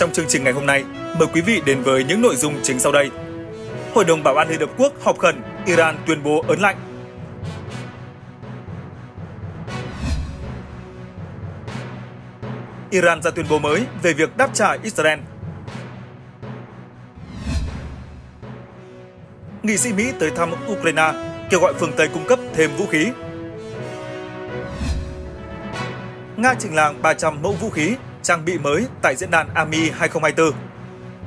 Trong chương trình ngày hôm nay, mời quý vị đến với những nội dung chính sau đây. Hội đồng Bảo an Liên Hợp Quốc họp khẩn, Iran tuyên bố ấn lạnh. Iran ra tuyên bố mới về việc đáp trả Israel. Nghị sĩ Mỹ tới thăm Ukraine kêu gọi phương Tây cung cấp thêm vũ khí. Nga trình làng 300 mẫu vũ khí trang bị mới tại diễn đàn AMI 2024.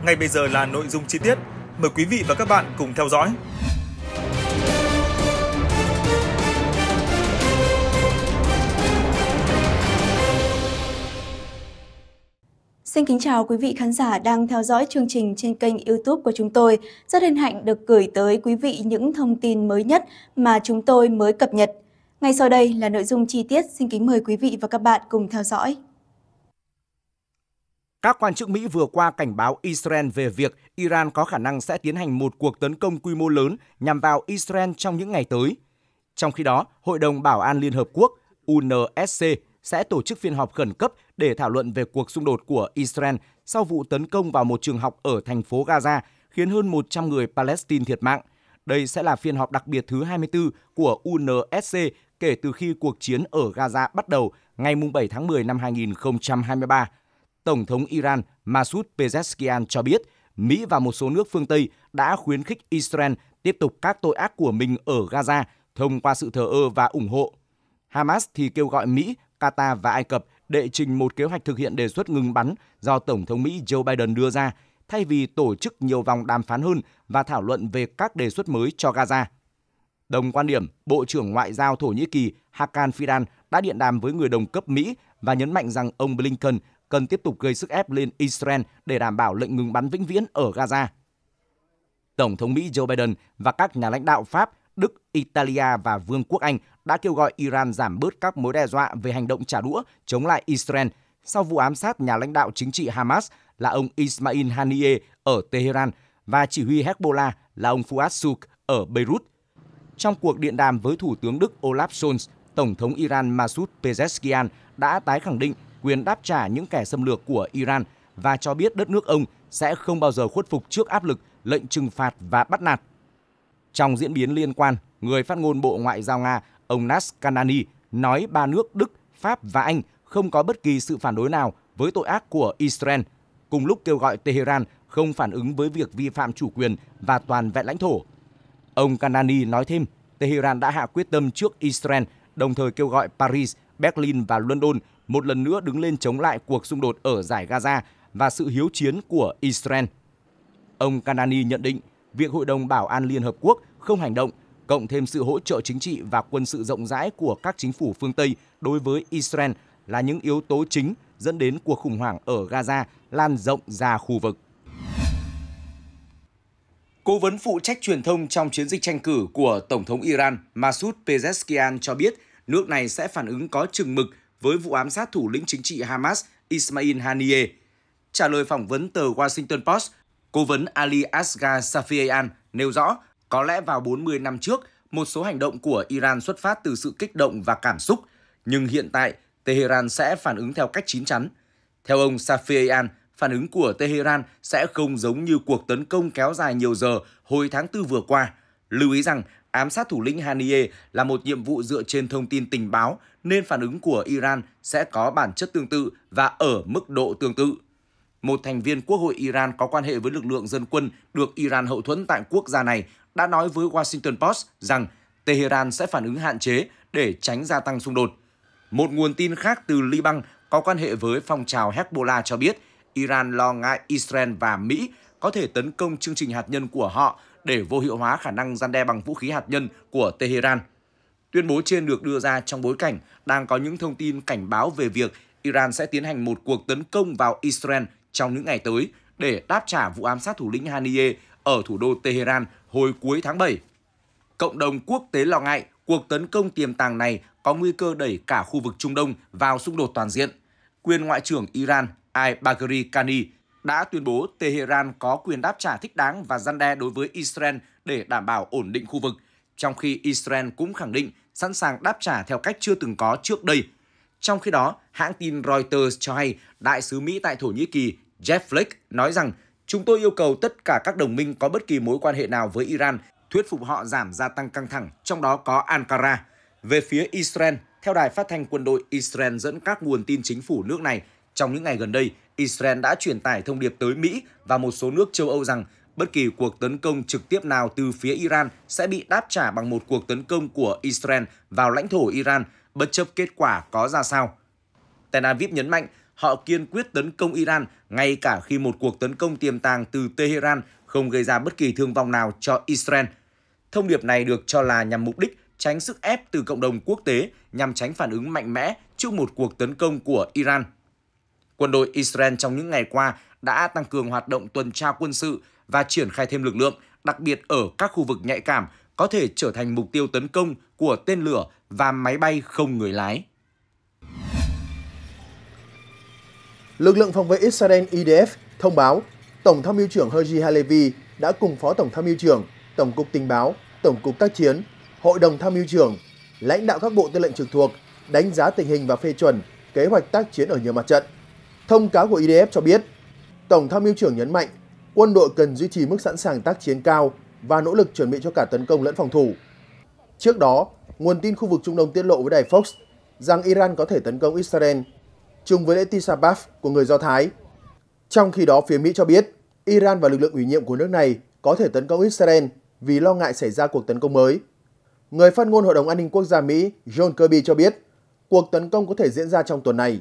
Ngay bây giờ là nội dung chi tiết, mời quý vị và các bạn cùng theo dõi. Xin kính chào quý vị khán giả đang theo dõi chương trình trên kênh youtube của chúng tôi. Rất hân hạnh được gửi tới quý vị những thông tin mới nhất mà chúng tôi mới cập nhật. Ngay sau đây là nội dung chi tiết, xin kính mời quý vị và các bạn cùng theo dõi. Các quan chức Mỹ vừa qua cảnh báo Israel về việc Iran có khả năng sẽ tiến hành một cuộc tấn công quy mô lớn nhằm vào Israel trong những ngày tới. Trong khi đó, Hội đồng Bảo an Liên Hợp Quốc UNSC sẽ tổ chức phiên họp khẩn cấp để thảo luận về cuộc xung đột của Israel sau vụ tấn công vào một trường học ở thành phố Gaza khiến hơn 100 người Palestine thiệt mạng. Đây sẽ là phiên họp đặc biệt thứ 24 của UNSC kể từ khi cuộc chiến ở Gaza bắt đầu ngày 7 tháng 10 năm 2023 Tổng thống Iran Masoud Pezeshkian cho biết Mỹ và một số nước phương Tây đã khuyến khích Israel tiếp tục các tội ác của mình ở Gaza thông qua sự thờ ơ và ủng hộ. Hamas thì kêu gọi Mỹ, Qatar và Ai Cập đệ trình một kế hoạch thực hiện đề xuất ngừng bắn do Tổng thống Mỹ Joe Biden đưa ra, thay vì tổ chức nhiều vòng đàm phán hơn và thảo luận về các đề xuất mới cho Gaza. Đồng quan điểm, Bộ trưởng Ngoại giao Thổ Nhĩ Kỳ Hakan Fidan đã điện đàm với người đồng cấp Mỹ và nhấn mạnh rằng ông Blinken cần tiếp tục gây sức ép lên Israel để đảm bảo lệnh ngừng bắn vĩnh viễn ở Gaza. Tổng thống Mỹ Joe Biden và các nhà lãnh đạo Pháp, Đức, Italia và Vương quốc Anh đã kêu gọi Iran giảm bớt các mối đe dọa về hành động trả đũa chống lại Israel sau vụ ám sát nhà lãnh đạo chính trị Hamas là ông Ismail Haniyeh ở Tehran và chỉ huy Hezbollah là ông Fuad Suk ở Beirut. Trong cuộc điện đàm với Thủ tướng Đức Olaf Scholz, Tổng thống Iran Masoud Pezeshkian đã tái khẳng định quyền đáp trả những kẻ xâm lược của Iran và cho biết đất nước ông sẽ không bao giờ khuất phục trước áp lực lệnh trừng phạt và bắt nạt. Trong diễn biến liên quan, người phát ngôn Bộ Ngoại giao Nga, ông Nas Kanani nói ba nước Đức, Pháp và Anh không có bất kỳ sự phản đối nào với tội ác của Israel, cùng lúc kêu gọi Tehran không phản ứng với việc vi phạm chủ quyền và toàn vẹn lãnh thổ. Ông Kanani nói thêm, Tehran đã hạ quyết tâm trước Israel, đồng thời kêu gọi Paris, Berlin và London một lần nữa đứng lên chống lại cuộc xung đột ở giải Gaza và sự hiếu chiến của Israel. Ông Kanani nhận định việc Hội đồng Bảo an Liên Hợp Quốc không hành động, cộng thêm sự hỗ trợ chính trị và quân sự rộng rãi của các chính phủ phương Tây đối với Israel là những yếu tố chính dẫn đến cuộc khủng hoảng ở Gaza lan rộng ra khu vực. Cố vấn phụ trách truyền thông trong chiến dịch tranh cử của Tổng thống Iran Masoud Pezeshkian cho biết nước này sẽ phản ứng có chừng mực với vụ ám sát thủ lĩnh chính trị Hamas Ismail Haniyeh. Trả lời phỏng vấn tờ Washington Post, cố vấn Ali Asghar Safiyan nêu rõ, có lẽ vào 40 năm trước, một số hành động của Iran xuất phát từ sự kích động và cảm xúc, nhưng hiện tại Tehran sẽ phản ứng theo cách chín chắn. Theo ông Safiyan, phản ứng của Tehran sẽ không giống như cuộc tấn công kéo dài nhiều giờ hồi tháng 4 vừa qua. Lưu ý rằng ám sát thủ lĩnh Haniyeh là một nhiệm vụ dựa trên thông tin tình báo nên phản ứng của Iran sẽ có bản chất tương tự và ở mức độ tương tự. Một thành viên quốc hội Iran có quan hệ với lực lượng dân quân được Iran hậu thuẫn tại quốc gia này đã nói với Washington Post rằng Tehran sẽ phản ứng hạn chế để tránh gia tăng xung đột. Một nguồn tin khác từ Liban có quan hệ với phong trào Hezbollah cho biết Iran lo ngại Israel và Mỹ có thể tấn công chương trình hạt nhân của họ để vô hiệu hóa khả năng gian đe bằng vũ khí hạt nhân của Tehran. Tuyên bố trên được đưa ra trong bối cảnh đang có những thông tin cảnh báo về việc Iran sẽ tiến hành một cuộc tấn công vào Israel trong những ngày tới để đáp trả vụ ám sát thủ lĩnh Haniyeh ở thủ đô Tehran hồi cuối tháng 7. Cộng đồng quốc tế lo ngại cuộc tấn công tiềm tàng này có nguy cơ đẩy cả khu vực Trung Đông vào xung đột toàn diện. Quyền Ngoại trưởng Iran Ai Bagheri Kani đã tuyên bố Tehran có quyền đáp trả thích đáng và gian đe đối với Israel để đảm bảo ổn định khu vực, trong khi Israel cũng khẳng định sẵn sàng đáp trả theo cách chưa từng có trước đây. Trong khi đó, hãng tin Reuters cho hay đại sứ Mỹ tại Thổ Nhĩ Kỳ Jeff Flake nói rằng Chúng tôi yêu cầu tất cả các đồng minh có bất kỳ mối quan hệ nào với Iran thuyết phục họ giảm gia tăng căng thẳng, trong đó có Ankara. Về phía Israel, theo đài phát thanh quân đội Israel dẫn các nguồn tin chính phủ nước này, trong những ngày gần đây Israel đã truyền tải thông điệp tới Mỹ và một số nước châu Âu rằng bất kỳ cuộc tấn công trực tiếp nào từ phía Iran sẽ bị đáp trả bằng một cuộc tấn công của Israel vào lãnh thổ Iran, bất chấp kết quả có ra sao. Tel Aviv nhấn mạnh họ kiên quyết tấn công Iran ngay cả khi một cuộc tấn công tiềm tàng từ Tehran không gây ra bất kỳ thương vong nào cho Israel. Thông điệp này được cho là nhằm mục đích tránh sức ép từ cộng đồng quốc tế nhằm tránh phản ứng mạnh mẽ trước một cuộc tấn công của Iran quân đội Israel trong những ngày qua đã tăng cường hoạt động tuần tra quân sự và triển khai thêm lực lượng, đặc biệt ở các khu vực nhạy cảm có thể trở thành mục tiêu tấn công của tên lửa và máy bay không người lái. Lực lượng phòng vệ Israel IDF thông báo Tổng tham mưu trưởng Herji Halevi đã cùng Phó Tổng tham mưu trưởng, Tổng cục Tình báo, Tổng cục Tác chiến, Hội đồng tham mưu trưởng, lãnh đạo các bộ tư lệnh trực thuộc đánh giá tình hình và phê chuẩn kế hoạch tác chiến ở nhiều mặt trận. Thông cáo của IDF e cho biết, Tổng tham mưu trưởng nhấn mạnh quân đội cần duy trì mức sẵn sàng tác chiến cao và nỗ lực chuẩn bị cho cả tấn công lẫn phòng thủ. Trước đó, nguồn tin khu vực Trung Đông tiết lộ với đài Fox rằng Iran có thể tấn công Israel chung với lễ Tisabaf của người Do Thái. Trong khi đó, phía Mỹ cho biết Iran và lực lượng ủy nhiệm của nước này có thể tấn công Israel vì lo ngại xảy ra cuộc tấn công mới. Người phát ngôn Hội đồng An ninh Quốc gia Mỹ John Kirby cho biết cuộc tấn công có thể diễn ra trong tuần này.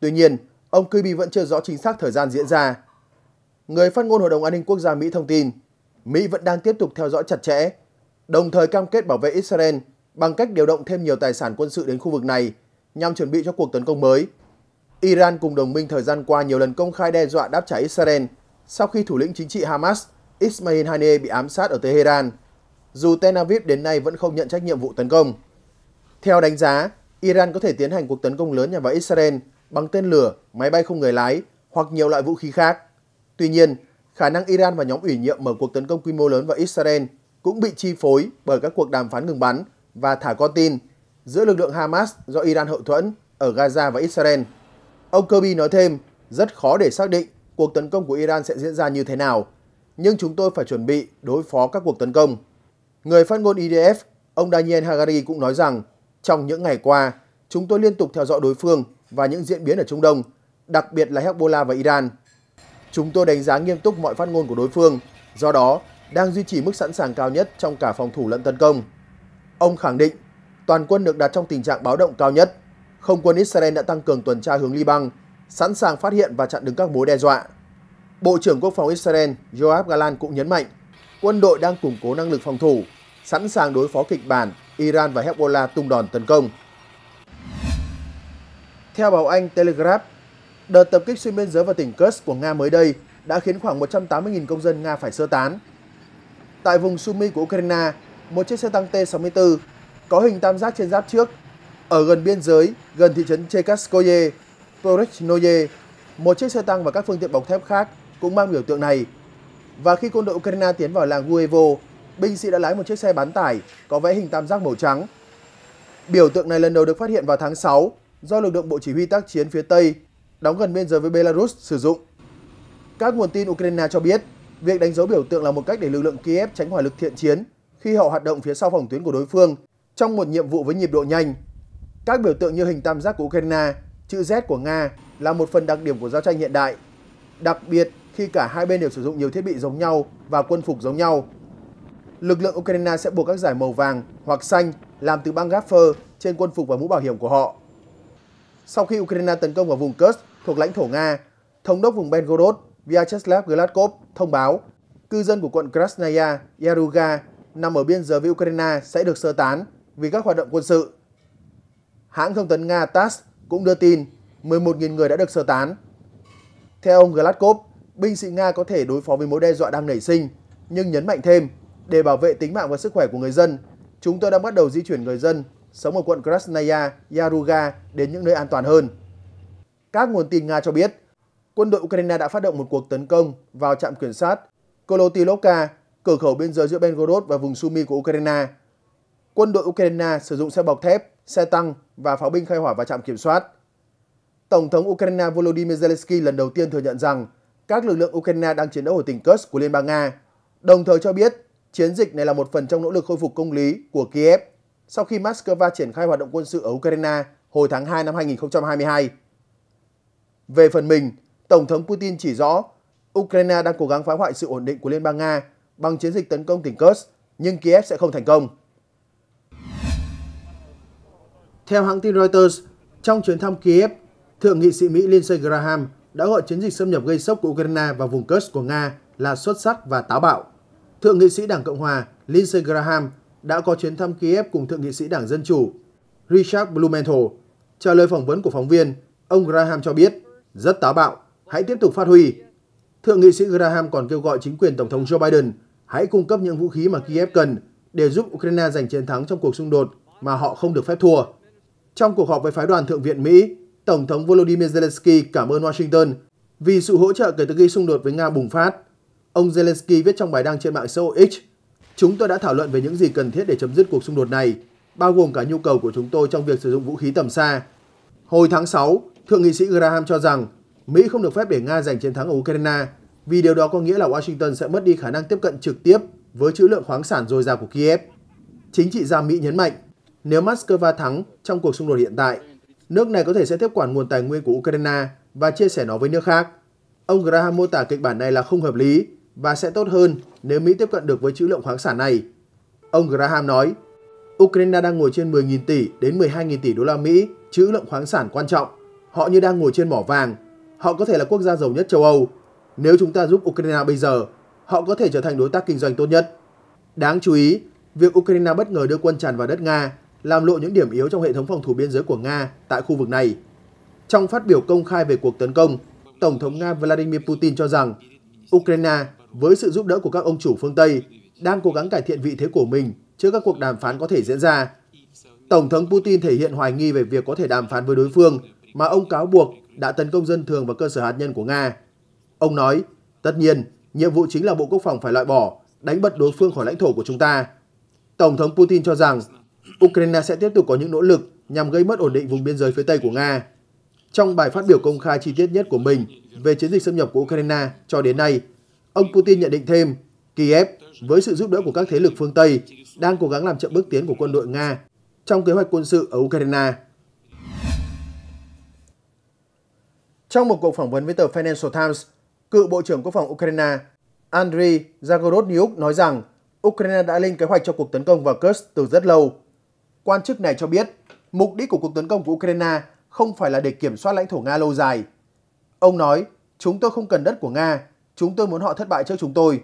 Tuy nhiên, ông Kirby vẫn chưa rõ chính xác thời gian diễn ra. Người phát ngôn Hội đồng An ninh Quốc gia Mỹ thông tin, Mỹ vẫn đang tiếp tục theo dõi chặt chẽ, đồng thời cam kết bảo vệ Israel bằng cách điều động thêm nhiều tài sản quân sự đến khu vực này nhằm chuẩn bị cho cuộc tấn công mới. Iran cùng đồng minh thời gian qua nhiều lần công khai đe dọa đáp trả Israel sau khi thủ lĩnh chính trị Hamas Ismail Haniyeh bị ám sát ở Tehran, dù Tel Aviv đến nay vẫn không nhận trách nhiệm vụ tấn công. Theo đánh giá, Iran có thể tiến hành cuộc tấn công lớn nhằm vào Israel bằng tên lửa, máy bay không người lái hoặc nhiều loại vũ khí khác. Tuy nhiên, khả năng Iran và nhóm ủy nhiệm mở cuộc tấn công quy mô lớn vào Israel cũng bị chi phối bởi các cuộc đàm phán ngừng bắn và thả con tin giữa lực lượng Hamas do Iran hậu thuẫn ở Gaza và Israel. Ông Kirby nói thêm, rất khó để xác định cuộc tấn công của Iran sẽ diễn ra như thế nào, nhưng chúng tôi phải chuẩn bị đối phó các cuộc tấn công. Người phát ngôn IDF, e ông Daniel Hagari cũng nói rằng, trong những ngày qua, chúng tôi liên tục theo dõi đối phương và những diễn biến ở Trung Đông, đặc biệt là Hezbollah và Iran. Chúng tôi đánh giá nghiêm túc mọi phát ngôn của đối phương, do đó đang duy trì mức sẵn sàng cao nhất trong cả phòng thủ lẫn tấn công. Ông khẳng định toàn quân được đặt trong tình trạng báo động cao nhất. Không quân Israel đã tăng cường tuần tra hướng Liban, sẵn sàng phát hiện và chặn đứng các mối đe dọa. Bộ trưởng Quốc phòng Israel Yoav Gallant cũng nhấn mạnh, quân đội đang củng cố năng lực phòng thủ, sẵn sàng đối phó kịch bản Iran và Hezbollah tung đòn tấn công. Theo báo Anh Telegraph, đợt tập kích xuyên biên giới vào tỉnh Kursk của Nga mới đây đã khiến khoảng 180.000 công dân Nga phải sơ tán. Tại vùng Sumy của Ukraine, một chiếc xe tăng T-64 có hình tam giác trên giáp trước ở gần biên giới, gần thị trấn Chekaskoye, Porechnoye, một chiếc xe tăng và các phương tiện bọc thép khác cũng mang biểu tượng này. Và khi quân đội Ukraine tiến vào làng Guevo, binh sĩ đã lái một chiếc xe bán tải có vẽ hình tam giác màu trắng. Biểu tượng này lần đầu được phát hiện vào tháng 6 do lực lượng Bộ Chỉ huy tác chiến phía Tây đóng gần biên giới với Belarus sử dụng. Các nguồn tin Ukraine cho biết, việc đánh dấu biểu tượng là một cách để lực lượng Kiev tránh hỏa lực thiện chiến khi họ hoạt động phía sau phòng tuyến của đối phương trong một nhiệm vụ với nhịp độ nhanh. Các biểu tượng như hình tam giác của Ukraine, chữ Z của Nga là một phần đặc điểm của giao tranh hiện đại, đặc biệt khi cả hai bên đều sử dụng nhiều thiết bị giống nhau và quân phục giống nhau. Lực lượng Ukraine sẽ buộc các giải màu vàng hoặc xanh làm từ băng gaffer trên quân phục và mũ bảo hiểm của họ sau khi Ukraine tấn công vào vùng Kursk thuộc lãnh thổ Nga. Thống đốc vùng Belgorod Vyacheslav Gladkov thông báo cư dân của quận Krasnaya, Yaruga nằm ở biên giới với Ukraine sẽ được sơ tán vì các hoạt động quân sự. Hãng thông tấn Nga TASS cũng đưa tin 11.000 người đã được sơ tán. Theo ông Gladkov, binh sĩ Nga có thể đối phó với mối đe dọa đang nảy sinh, nhưng nhấn mạnh thêm, để bảo vệ tính mạng và sức khỏe của người dân, chúng tôi đang bắt đầu di chuyển người dân sống ở quận Krasnaya, Yaruga đến những nơi an toàn hơn. Các nguồn tin Nga cho biết, quân đội Ukraine đã phát động một cuộc tấn công vào trạm kiểm soát Kolotilovka, cửa khẩu biên giới giữa Belgorod và vùng Sumy của Ukraine. Quân đội Ukraine sử dụng xe bọc thép, xe tăng và pháo binh khai hỏa vào trạm kiểm soát. Tổng thống Ukraine Volodymyr Zelensky lần đầu tiên thừa nhận rằng các lực lượng Ukraine đang chiến đấu ở tỉnh Kursk của Liên bang Nga, đồng thời cho biết chiến dịch này là một phần trong nỗ lực khôi phục công lý của Kiev sau khi Moscow triển khai hoạt động quân sự ở Ukraine hồi tháng 2 năm 2022. Về phần mình, Tổng thống Putin chỉ rõ Ukraine đang cố gắng phá hoại sự ổn định của Liên bang Nga bằng chiến dịch tấn công tỉnh Kursk, nhưng Kiev sẽ không thành công. Theo hãng tin Reuters, trong chuyến thăm Kiev, Thượng nghị sĩ Mỹ Lindsey Graham đã gọi chiến dịch xâm nhập gây sốc của Ukraine vào vùng Kursk của Nga là xuất sắc và táo bạo. Thượng nghị sĩ Đảng Cộng hòa Lindsey Graham đã có chuyến thăm Kiev cùng Thượng nghị sĩ Đảng Dân Chủ Richard Blumenthal. Trả lời phỏng vấn của phóng viên, ông Graham cho biết, rất táo bạo, hãy tiếp tục phát huy. Thượng nghị sĩ Graham còn kêu gọi chính quyền Tổng thống Joe Biden hãy cung cấp những vũ khí mà Kiev cần để giúp Ukraine giành chiến thắng trong cuộc xung đột mà họ không được phép thua. Trong cuộc họp với phái đoàn Thượng viện Mỹ, Tổng thống Volodymyr Zelensky cảm ơn Washington vì sự hỗ trợ kể từ khi xung đột với Nga bùng phát. Ông Zelensky viết trong bài đăng trên mạng xã hội X Chúng tôi đã thảo luận về những gì cần thiết để chấm dứt cuộc xung đột này, bao gồm cả nhu cầu của chúng tôi trong việc sử dụng vũ khí tầm xa. Hồi tháng 6, Thượng nghị sĩ Graham cho rằng Mỹ không được phép để Nga giành chiến thắng ở Ukraine, vì điều đó có nghĩa là Washington sẽ mất đi khả năng tiếp cận trực tiếp với trữ lượng khoáng sản dồi dào của Kiev. Chính trị gia Mỹ nhấn mạnh, nếu Moscow thắng trong cuộc xung đột hiện tại, nước này có thể sẽ tiếp quản nguồn tài nguyên của Ukraine và chia sẻ nó với nước khác. Ông Graham mô tả kịch bản này là không hợp lý và sẽ tốt hơn nếu Mỹ tiếp cận được với trữ lượng khoáng sản này. Ông Graham nói, Ukraine đang ngồi trên 10.000 tỷ đến 12.000 tỷ đô la Mỹ trữ lượng khoáng sản quan trọng. Họ như đang ngồi trên mỏ vàng. Họ có thể là quốc gia giàu nhất châu Âu. Nếu chúng ta giúp Ukraine bây giờ, họ có thể trở thành đối tác kinh doanh tốt nhất. Đáng chú ý, việc Ukraine bất ngờ đưa quân tràn vào đất Nga làm lộ những điểm yếu trong hệ thống phòng thủ biên giới của Nga tại khu vực này. Trong phát biểu công khai về cuộc tấn công, Tổng thống Nga Vladimir Putin cho rằng Ukraine với sự giúp đỡ của các ông chủ phương Tây, đang cố gắng cải thiện vị thế của mình trước các cuộc đàm phán có thể diễn ra. Tổng thống Putin thể hiện hoài nghi về việc có thể đàm phán với đối phương mà ông cáo buộc đã tấn công dân thường và cơ sở hạt nhân của Nga. Ông nói, tất nhiên, nhiệm vụ chính là Bộ Quốc phòng phải loại bỏ, đánh bật đối phương khỏi lãnh thổ của chúng ta. Tổng thống Putin cho rằng Ukraine sẽ tiếp tục có những nỗ lực nhằm gây mất ổn định vùng biên giới phía Tây của Nga. Trong bài phát biểu công khai chi tiết nhất của mình về chiến dịch xâm nhập của Ukraine cho đến nay, Ông Putin nhận định thêm, Kiev, với sự giúp đỡ của các thế lực phương Tây, đang cố gắng làm chậm bước tiến của quân đội Nga trong kế hoạch quân sự ở Ukraine. Trong một cuộc phỏng vấn với tờ Financial Times, cựu Bộ trưởng Quốc phòng Ukraine Andriy Zagorodniuk nói rằng Ukraine đã lên kế hoạch cho cuộc tấn công vào Kursk từ rất lâu. Quan chức này cho biết, mục đích của cuộc tấn công của Ukraine không phải là để kiểm soát lãnh thổ Nga lâu dài. Ông nói, chúng tôi không cần đất của Nga, Chúng tôi muốn họ thất bại trước chúng tôi.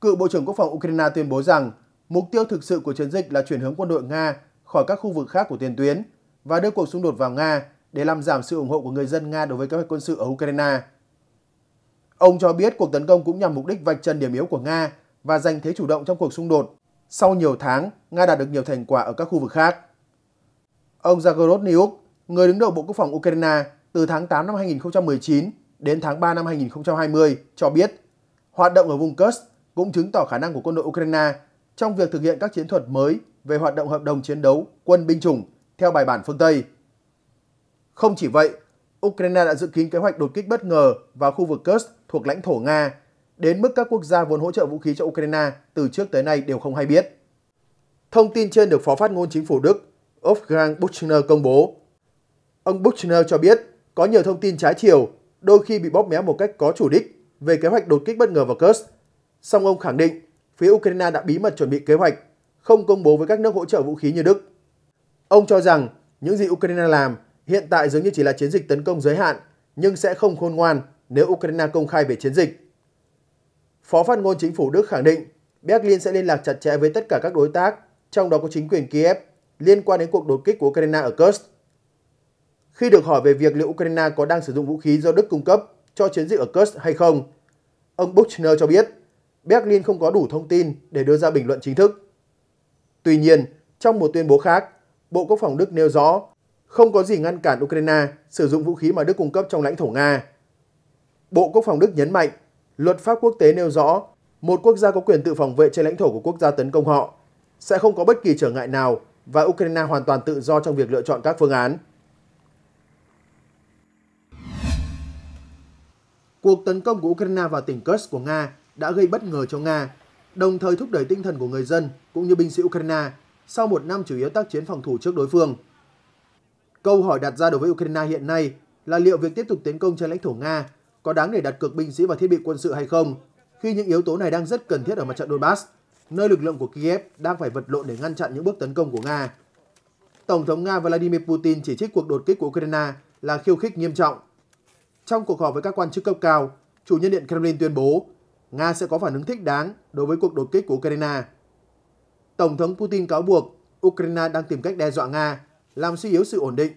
Cựu Bộ trưởng Quốc phòng Ukraine tuyên bố rằng mục tiêu thực sự của chiến dịch là chuyển hướng quân đội Nga khỏi các khu vực khác của tiền tuyến và đưa cuộc xung đột vào Nga để làm giảm sự ủng hộ của người dân Nga đối với kế hoạch quân sự ở Ukraine. Ông cho biết cuộc tấn công cũng nhằm mục đích vạch trần điểm yếu của Nga và giành thế chủ động trong cuộc xung đột. Sau nhiều tháng, Nga đạt được nhiều thành quả ở các khu vực khác. Ông Zagorod người đứng đầu Bộ Quốc phòng Ukraine từ tháng 8 năm 2019, đến tháng 3 năm 2020 cho biết hoạt động ở vùng Kursk cũng chứng tỏ khả năng của quân đội Ukraine trong việc thực hiện các chiến thuật mới về hoạt động hợp đồng chiến đấu quân binh chủng theo bài bản phương Tây. Không chỉ vậy, Ukraine đã dự kiến kế hoạch đột kích bất ngờ vào khu vực Kursk thuộc lãnh thổ Nga, đến mức các quốc gia vốn hỗ trợ vũ khí cho Ukraine từ trước tới nay đều không hay biết. Thông tin trên được Phó phát ngôn chính phủ Đức Wolfgang Buchner công bố. Ông Buchner cho biết có nhiều thông tin trái chiều đôi khi bị bóp méo một cách có chủ đích về kế hoạch đột kích bất ngờ vào Kursk. Song ông khẳng định phía Ukraine đã bí mật chuẩn bị kế hoạch, không công bố với các nước hỗ trợ vũ khí như Đức. Ông cho rằng những gì Ukraine làm hiện tại dường như chỉ là chiến dịch tấn công giới hạn, nhưng sẽ không khôn ngoan nếu Ukraine công khai về chiến dịch. Phó phát ngôn chính phủ Đức khẳng định Berlin sẽ liên lạc chặt chẽ với tất cả các đối tác, trong đó có chính quyền Kiev, liên quan đến cuộc đột kích của Ukraine ở Kursk khi được hỏi về việc liệu Ukraine có đang sử dụng vũ khí do Đức cung cấp cho chiến dịch ở Kursk hay không. Ông Buchner cho biết, Berlin không có đủ thông tin để đưa ra bình luận chính thức. Tuy nhiên, trong một tuyên bố khác, Bộ Quốc phòng Đức nêu rõ không có gì ngăn cản Ukraine sử dụng vũ khí mà Đức cung cấp trong lãnh thổ Nga. Bộ Quốc phòng Đức nhấn mạnh, luật pháp quốc tế nêu rõ một quốc gia có quyền tự phòng vệ trên lãnh thổ của quốc gia tấn công họ sẽ không có bất kỳ trở ngại nào và Ukraine hoàn toàn tự do trong việc lựa chọn các phương án. Cuộc tấn công của Ukraine vào tỉnh Kursk của Nga đã gây bất ngờ cho Nga, đồng thời thúc đẩy tinh thần của người dân cũng như binh sĩ Ukraine sau một năm chủ yếu tác chiến phòng thủ trước đối phương. Câu hỏi đặt ra đối với Ukraine hiện nay là liệu việc tiếp tục tiến công trên lãnh thổ Nga có đáng để đặt cược binh sĩ và thiết bị quân sự hay không, khi những yếu tố này đang rất cần thiết ở mặt trận Donbass, nơi lực lượng của Kiev đang phải vật lộn để ngăn chặn những bước tấn công của Nga. Tổng thống Nga Vladimir Putin chỉ trích cuộc đột kích của Ukraine là khiêu khích nghiêm trọng trong cuộc họp với các quan chức cấp cao, chủ nhân điện Kremlin tuyên bố Nga sẽ có phản ứng thích đáng đối với cuộc đột kích của Ukraine. Tổng thống Putin cáo buộc Ukraine đang tìm cách đe dọa Nga, làm suy yếu sự ổn định.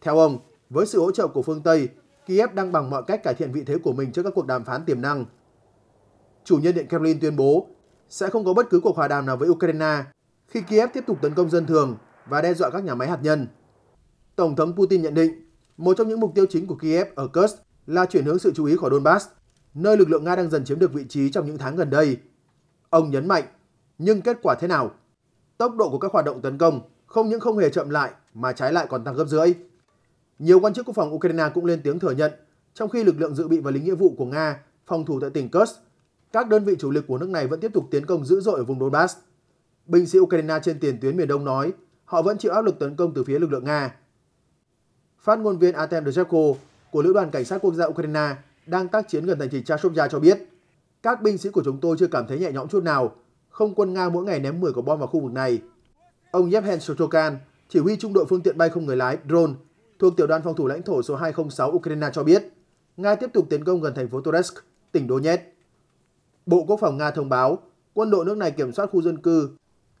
Theo ông, với sự hỗ trợ của phương Tây, Kiev đang bằng mọi cách cải thiện vị thế của mình trước các cuộc đàm phán tiềm năng. Chủ nhân điện Kremlin tuyên bố sẽ không có bất cứ cuộc hòa đàm nào với Ukraine khi Kiev tiếp tục tấn công dân thường và đe dọa các nhà máy hạt nhân. Tổng thống Putin nhận định một trong những mục tiêu chính của Kiev ở Kursk là chuyển hướng sự chú ý khỏi Donbass, nơi lực lượng Nga đang dần chiếm được vị trí trong những tháng gần đây. Ông nhấn mạnh, nhưng kết quả thế nào? Tốc độ của các hoạt động tấn công không những không hề chậm lại mà trái lại còn tăng gấp rưỡi. Nhiều quan chức quốc phòng Ukraine cũng lên tiếng thừa nhận, trong khi lực lượng dự bị và lính nghĩa vụ của Nga phòng thủ tại tỉnh Kursk, các đơn vị chủ lực của nước này vẫn tiếp tục tiến công dữ dội ở vùng Donbass. Binh sĩ Ukraine trên tiền tuyến miền Đông nói họ vẫn chịu áp lực tấn công từ phía lực lượng Nga. Phát ngôn viên Artem Dezhenko của Lữ đoàn Cảnh sát Quốc gia Ukraine đang tác chiến gần thành thị Chashovya cho biết, các binh sĩ của chúng tôi chưa cảm thấy nhẹ nhõm chút nào, không quân Nga mỗi ngày ném 10 quả bom vào khu vực này. Ông Yevhen Sochokan, chỉ huy trung đội phương tiện bay không người lái drone thuộc tiểu đoàn phòng thủ lãnh thổ số 206 Ukraine cho biết, Nga tiếp tục tiến công gần thành phố Toretsk, tỉnh Donetsk. Bộ Quốc phòng Nga thông báo, quân đội nước này kiểm soát khu dân cư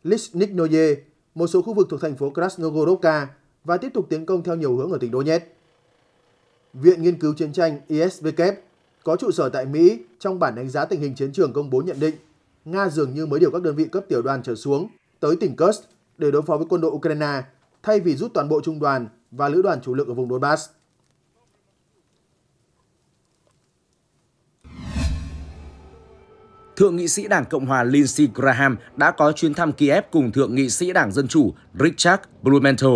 Lisniknoye, một số khu vực thuộc thành phố Krasnogorovka và tiếp tục tiến công theo nhiều hướng ở tỉnh Donetsk. Viện Nghiên cứu Chiến tranh ISVK có trụ sở tại Mỹ trong bản đánh giá tình hình chiến trường công bố nhận định Nga dường như mới điều các đơn vị cấp tiểu đoàn trở xuống tới tỉnh Kursk để đối phó với quân đội Ukraine thay vì rút toàn bộ trung đoàn và lữ đoàn chủ lực ở vùng Donbass. Thượng nghị sĩ Đảng Cộng hòa Lindsey Graham đã có chuyến thăm Kiev cùng Thượng nghị sĩ Đảng Dân Chủ Richard Blumenthal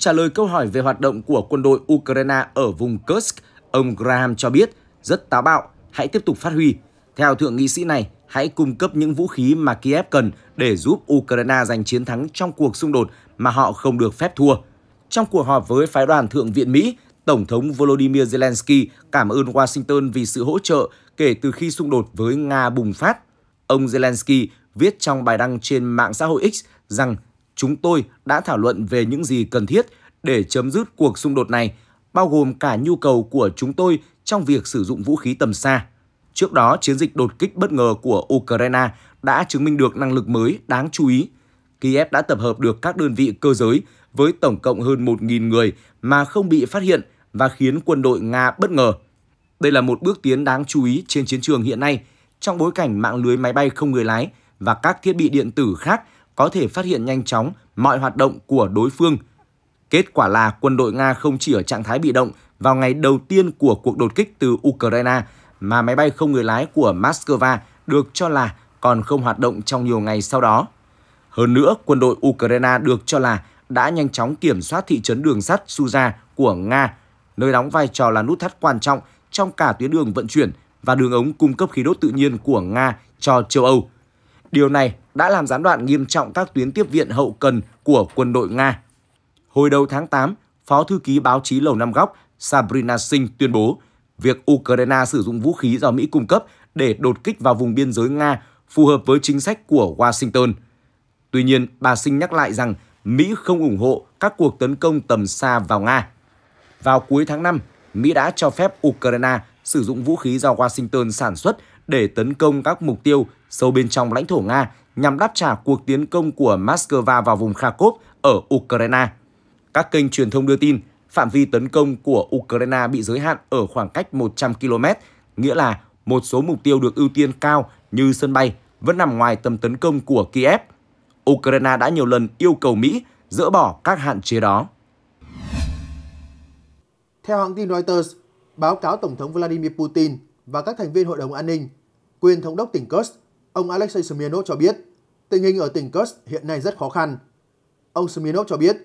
Trả lời câu hỏi về hoạt động của quân đội Ukraine ở vùng Kursk, ông Graham cho biết rất táo bạo, hãy tiếp tục phát huy. Theo thượng nghị sĩ này, hãy cung cấp những vũ khí mà Kiev cần để giúp Ukraine giành chiến thắng trong cuộc xung đột mà họ không được phép thua. Trong cuộc họp với phái đoàn Thượng viện Mỹ, Tổng thống Volodymyr Zelensky cảm ơn Washington vì sự hỗ trợ kể từ khi xung đột với Nga bùng phát. Ông Zelensky viết trong bài đăng trên mạng xã hội X rằng chúng tôi đã thảo luận về những gì cần thiết để chấm dứt cuộc xung đột này, bao gồm cả nhu cầu của chúng tôi trong việc sử dụng vũ khí tầm xa. Trước đó, chiến dịch đột kích bất ngờ của Ukraine đã chứng minh được năng lực mới đáng chú ý. Kiev đã tập hợp được các đơn vị cơ giới với tổng cộng hơn 1.000 người mà không bị phát hiện và khiến quân đội Nga bất ngờ. Đây là một bước tiến đáng chú ý trên chiến trường hiện nay trong bối cảnh mạng lưới máy bay không người lái và các thiết bị điện tử khác có thể phát hiện nhanh chóng mọi hoạt động của đối phương. Kết quả là quân đội Nga không chỉ ở trạng thái bị động vào ngày đầu tiên của cuộc đột kích từ Ukraine, mà máy bay không người lái của Moscow được cho là còn không hoạt động trong nhiều ngày sau đó. Hơn nữa, quân đội Ukraine được cho là đã nhanh chóng kiểm soát thị trấn đường sắt Suza của Nga, nơi đóng vai trò là nút thắt quan trọng trong cả tuyến đường vận chuyển và đường ống cung cấp khí đốt tự nhiên của Nga cho châu Âu. Điều này đã làm gián đoạn nghiêm trọng các tuyến tiếp viện hậu cần của quân đội Nga. Hồi đầu tháng 8, Phó Thư ký báo chí Lầu Năm Góc Sabrina Singh tuyên bố việc Ukraine sử dụng vũ khí do Mỹ cung cấp để đột kích vào vùng biên giới Nga phù hợp với chính sách của Washington. Tuy nhiên, bà Singh nhắc lại rằng Mỹ không ủng hộ các cuộc tấn công tầm xa vào Nga. Vào cuối tháng 5, Mỹ đã cho phép Ukraine sử dụng vũ khí do Washington sản xuất để tấn công các mục tiêu sâu bên trong lãnh thổ Nga nhằm đáp trả cuộc tiến công của Moscow vào vùng Kharkov ở Ukraine. Các kênh truyền thông đưa tin phạm vi tấn công của Ukraine bị giới hạn ở khoảng cách 100 km, nghĩa là một số mục tiêu được ưu tiên cao như sân bay vẫn nằm ngoài tầm tấn công của Kiev. Ukraine đã nhiều lần yêu cầu Mỹ dỡ bỏ các hạn chế đó. Theo hãng tin Reuters, báo cáo Tổng thống Vladimir Putin và các thành viên Hội đồng An ninh, quyền thống đốc tỉnh Kursk Ông Alexei Smirnov cho biết, tình hình ở tỉnh Kursk hiện nay rất khó khăn. Ông Smirnov cho biết,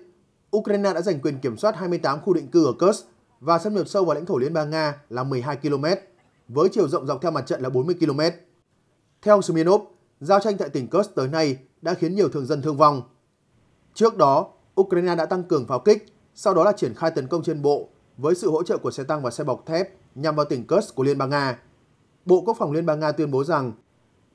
Ukraine đã giành quyền kiểm soát 28 khu định cư ở Kursk và xâm nhập sâu vào lãnh thổ Liên bang Nga là 12 km, với chiều rộng dọc theo mặt trận là 40 km. Theo ông Smirnov, giao tranh tại tỉnh Kursk tới nay đã khiến nhiều thường dân thương vong. Trước đó, Ukraine đã tăng cường pháo kích, sau đó là triển khai tấn công trên bộ với sự hỗ trợ của xe tăng và xe bọc thép nhằm vào tỉnh Kursk của Liên bang Nga. Bộ Quốc phòng Liên bang Nga tuyên bố rằng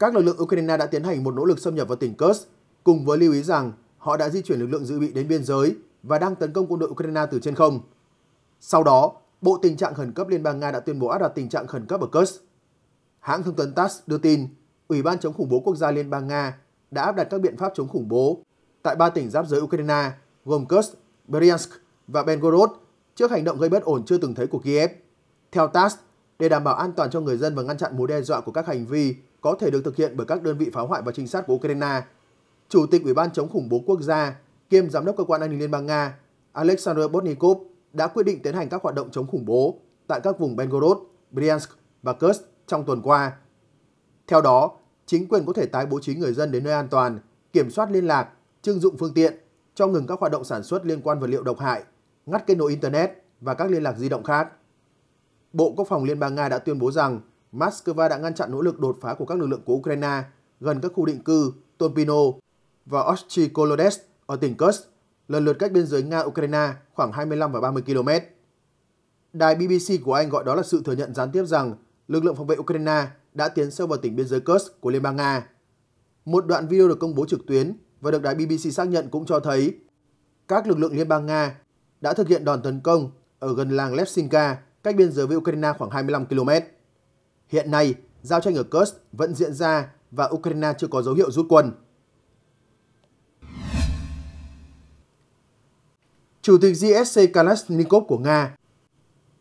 các lực lượng Ukraine đã tiến hành một nỗ lực xâm nhập vào tỉnh Kursk, cùng với lưu ý rằng họ đã di chuyển lực lượng dự bị đến biên giới và đang tấn công quân đội Ukraine từ trên không. Sau đó, Bộ Tình trạng Khẩn cấp Liên bang Nga đã tuyên bố áp đặt tình trạng khẩn cấp ở Kursk. Hãng thông tấn TASS đưa tin, Ủy ban chống khủng bố quốc gia Liên bang Nga đã áp đặt các biện pháp chống khủng bố tại ba tỉnh giáp giới Ukraine gồm Kursk, Bryansk và Belgorod trước hành động gây bất ổn chưa từng thấy của Kiev. Theo TASS, để đảm bảo an toàn cho người dân và ngăn chặn mối đe dọa của các hành vi có thể được thực hiện bởi các đơn vị phá hoại và trinh sát của Ukraine. Chủ tịch Ủy ban chống khủng bố quốc gia kiêm Giám đốc Cơ quan An ninh Liên bang Nga Alexander Botnikov đã quyết định tiến hành các hoạt động chống khủng bố tại các vùng Belgorod, Bryansk và Kursk trong tuần qua. Theo đó, chính quyền có thể tái bố trí người dân đến nơi an toàn, kiểm soát liên lạc, trưng dụng phương tiện, cho ngừng các hoạt động sản xuất liên quan vật liệu độc hại, ngắt kết nối Internet và các liên lạc di động khác. Bộ Quốc phòng Liên bang Nga đã tuyên bố rằng Moscow đã ngăn chặn nỗ lực đột phá của các lực lượng của Ukraine gần các khu định cư Tompino và Ostrikolodes ở tỉnh Kursk, lần lượt cách biên giới Nga-Ukraine khoảng 25 và 30 km. Đài BBC của Anh gọi đó là sự thừa nhận gián tiếp rằng lực lượng phòng vệ Ukraine đã tiến sâu vào tỉnh biên giới Kursk của Liên bang Nga. Một đoạn video được công bố trực tuyến và được đài BBC xác nhận cũng cho thấy các lực lượng Liên bang Nga đã thực hiện đòn tấn công ở gần làng Lepsinka cách biên giới với Ukraine khoảng 25 km. Hiện nay, giao tranh ở Kursk vẫn diễn ra và Ukraine chưa có dấu hiệu rút quân. Chủ tịch GSC Kalashnikov của Nga,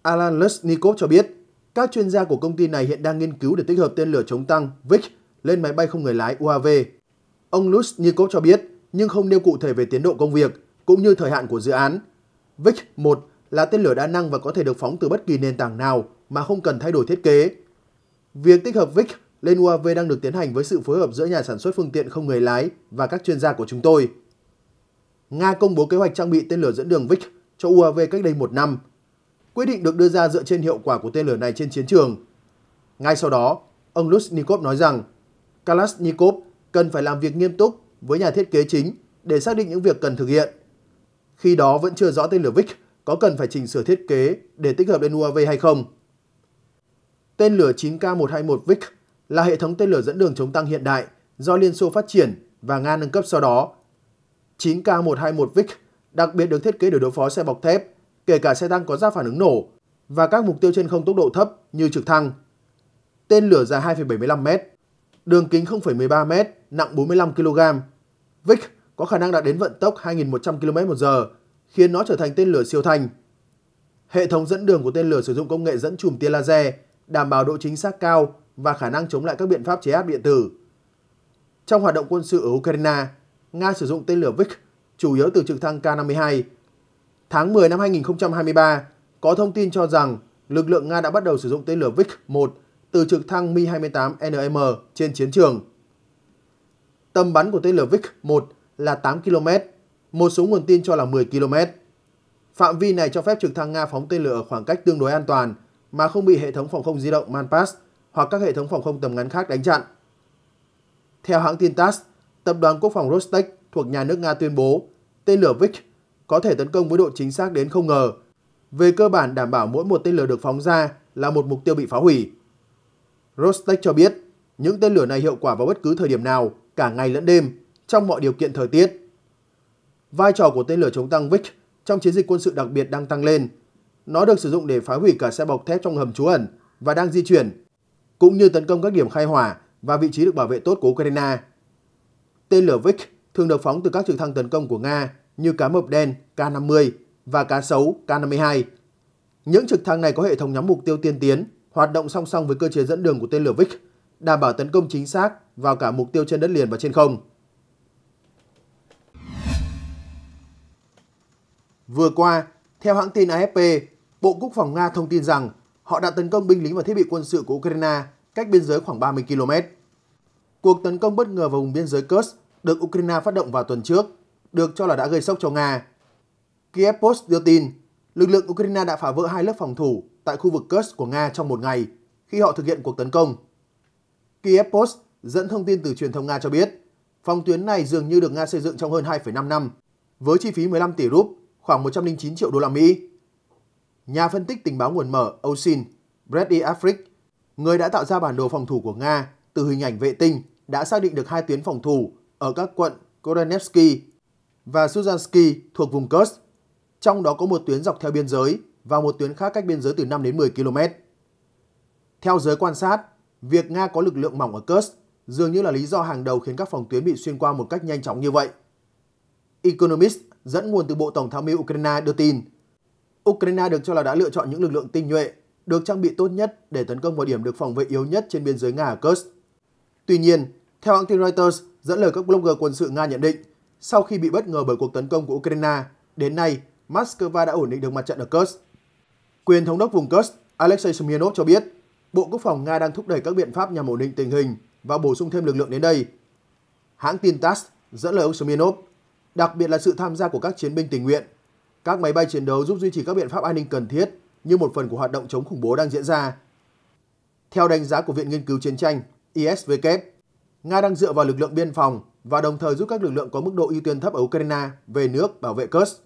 Alan Lushnikov cho biết, các chuyên gia của công ty này hiện đang nghiên cứu để tích hợp tên lửa chống tăng Vik lên máy bay không người lái UAV. Ông Lushnikov cho biết, nhưng không nêu cụ thể về tiến độ công việc, cũng như thời hạn của dự án. Vik-1 là tên lửa đa năng và có thể được phóng từ bất kỳ nền tảng nào mà không cần thay đổi thiết kế, Việc tích hợp VIC lên UAV đang được tiến hành với sự phối hợp giữa nhà sản xuất phương tiện không người lái và các chuyên gia của chúng tôi. Nga công bố kế hoạch trang bị tên lửa dẫn đường VIC cho UAV cách đây một năm. Quyết định được đưa ra dựa trên hiệu quả của tên lửa này trên chiến trường. Ngay sau đó, ông Luznikov nói rằng Kalashnikov cần phải làm việc nghiêm túc với nhà thiết kế chính để xác định những việc cần thực hiện. Khi đó vẫn chưa rõ tên lửa VIC có cần phải chỉnh sửa thiết kế để tích hợp lên UAV hay không. Tên lửa 9K121 Vic là hệ thống tên lửa dẫn đường chống tăng hiện đại do Liên Xô phát triển và Nga nâng cấp sau đó. 9K121 Vic đặc biệt được thiết kế để đối phó xe bọc thép, kể cả xe tăng có giáp phản ứng nổ và các mục tiêu trên không tốc độ thấp như trực thăng. Tên lửa dài 2,75m, đường kính 0,13m, nặng 45 kg. Vic có khả năng đạt đến vận tốc 2.100 km/h, khiến nó trở thành tên lửa siêu thanh. Hệ thống dẫn đường của tên lửa sử dụng công nghệ dẫn chùm tia laser đảm bảo độ chính xác cao và khả năng chống lại các biện pháp chế áp điện tử. Trong hoạt động quân sự ở Ukraine, Nga sử dụng tên lửa Vik chủ yếu từ trực thăng K-52. Tháng 10 năm 2023, có thông tin cho rằng lực lượng Nga đã bắt đầu sử dụng tên lửa Vik-1 từ trực thăng Mi-28NM trên chiến trường. Tầm bắn của tên lửa Vik-1 là 8 km, một số nguồn tin cho là 10 km. Phạm vi này cho phép trực thăng Nga phóng tên lửa ở khoảng cách tương đối an toàn – mà không bị hệ thống phòng không di động MANPASS hoặc các hệ thống phòng không tầm ngắn khác đánh chặn. Theo hãng tin TASS, Tập đoàn Quốc phòng Rostec thuộc nhà nước Nga tuyên bố tên lửa Vik có thể tấn công với độ chính xác đến không ngờ. Về cơ bản đảm bảo mỗi một tên lửa được phóng ra là một mục tiêu bị phá hủy. Rostec cho biết những tên lửa này hiệu quả vào bất cứ thời điểm nào, cả ngày lẫn đêm, trong mọi điều kiện thời tiết. Vai trò của tên lửa chống tăng Vik trong chiến dịch quân sự đặc biệt đang tăng lên – nó được sử dụng để phá hủy cả xe bọc thép trong hầm trú ẩn và đang di chuyển, cũng như tấn công các điểm khai hỏa và vị trí được bảo vệ tốt của Ukraine. Tên lửa Vik thường được phóng từ các trực thăng tấn công của Nga như cá mập đen K-50 và cá sấu K-52. Những trực thăng này có hệ thống nhắm mục tiêu tiên tiến, hoạt động song song với cơ chế dẫn đường của tên lửa Vik, đảm bảo tấn công chính xác vào cả mục tiêu trên đất liền và trên không. Vừa qua, theo hãng tin AFP, Bộ Quốc phòng Nga thông tin rằng họ đã tấn công binh lính và thiết bị quân sự của Ukraine cách biên giới khoảng 30 km. Cuộc tấn công bất ngờ vào vùng biên giới Kursk được Ukraine phát động vào tuần trước, được cho là đã gây sốc cho Nga. Kiev Post đưa tin, lực lượng Ukraine đã phá vỡ hai lớp phòng thủ tại khu vực Kursk của Nga trong một ngày khi họ thực hiện cuộc tấn công. Kiev Post dẫn thông tin từ truyền thông Nga cho biết, phòng tuyến này dường như được Nga xây dựng trong hơn 2,5 năm, với chi phí 15 tỷ rúp, khoảng 109 triệu đô la Mỹ nhà phân tích tình báo nguồn mở Osin, Brady Afric, người đã tạo ra bản đồ phòng thủ của Nga từ hình ảnh vệ tinh đã xác định được hai tuyến phòng thủ ở các quận Koronevsky và Suzansky thuộc vùng Kursk, trong đó có một tuyến dọc theo biên giới và một tuyến khác cách biên giới từ 5 đến 10 km. Theo giới quan sát, việc Nga có lực lượng mỏng ở Kursk dường như là lý do hàng đầu khiến các phòng tuyến bị xuyên qua một cách nhanh chóng như vậy. Economist dẫn nguồn từ Bộ Tổng tham mưu Ukraine đưa tin Ukraine được cho là đã lựa chọn những lực lượng tinh nhuệ, được trang bị tốt nhất để tấn công một điểm được phòng vệ yếu nhất trên biên giới Nga ở Kursk. Tuy nhiên, theo hãng tin Reuters, dẫn lời các blogger quân sự Nga nhận định, sau khi bị bất ngờ bởi cuộc tấn công của Ukraine, đến nay, Moscow đã ổn định được mặt trận ở Kursk. Quyền thống đốc vùng Kursk Alexei Smirnov cho biết, Bộ Quốc phòng Nga đang thúc đẩy các biện pháp nhằm ổn định tình hình và bổ sung thêm lực lượng đến đây. Hãng tin TASS dẫn lời ông Smirnov, đặc biệt là sự tham gia của các chiến binh tình nguyện các máy bay chiến đấu giúp duy trì các biện pháp an ninh cần thiết như một phần của hoạt động chống khủng bố đang diễn ra. Theo đánh giá của Viện Nghiên cứu Chiến tranh ISVK, Nga đang dựa vào lực lượng biên phòng và đồng thời giúp các lực lượng có mức độ ưu tiên thấp ở Ukraine về nước bảo vệ Kursk.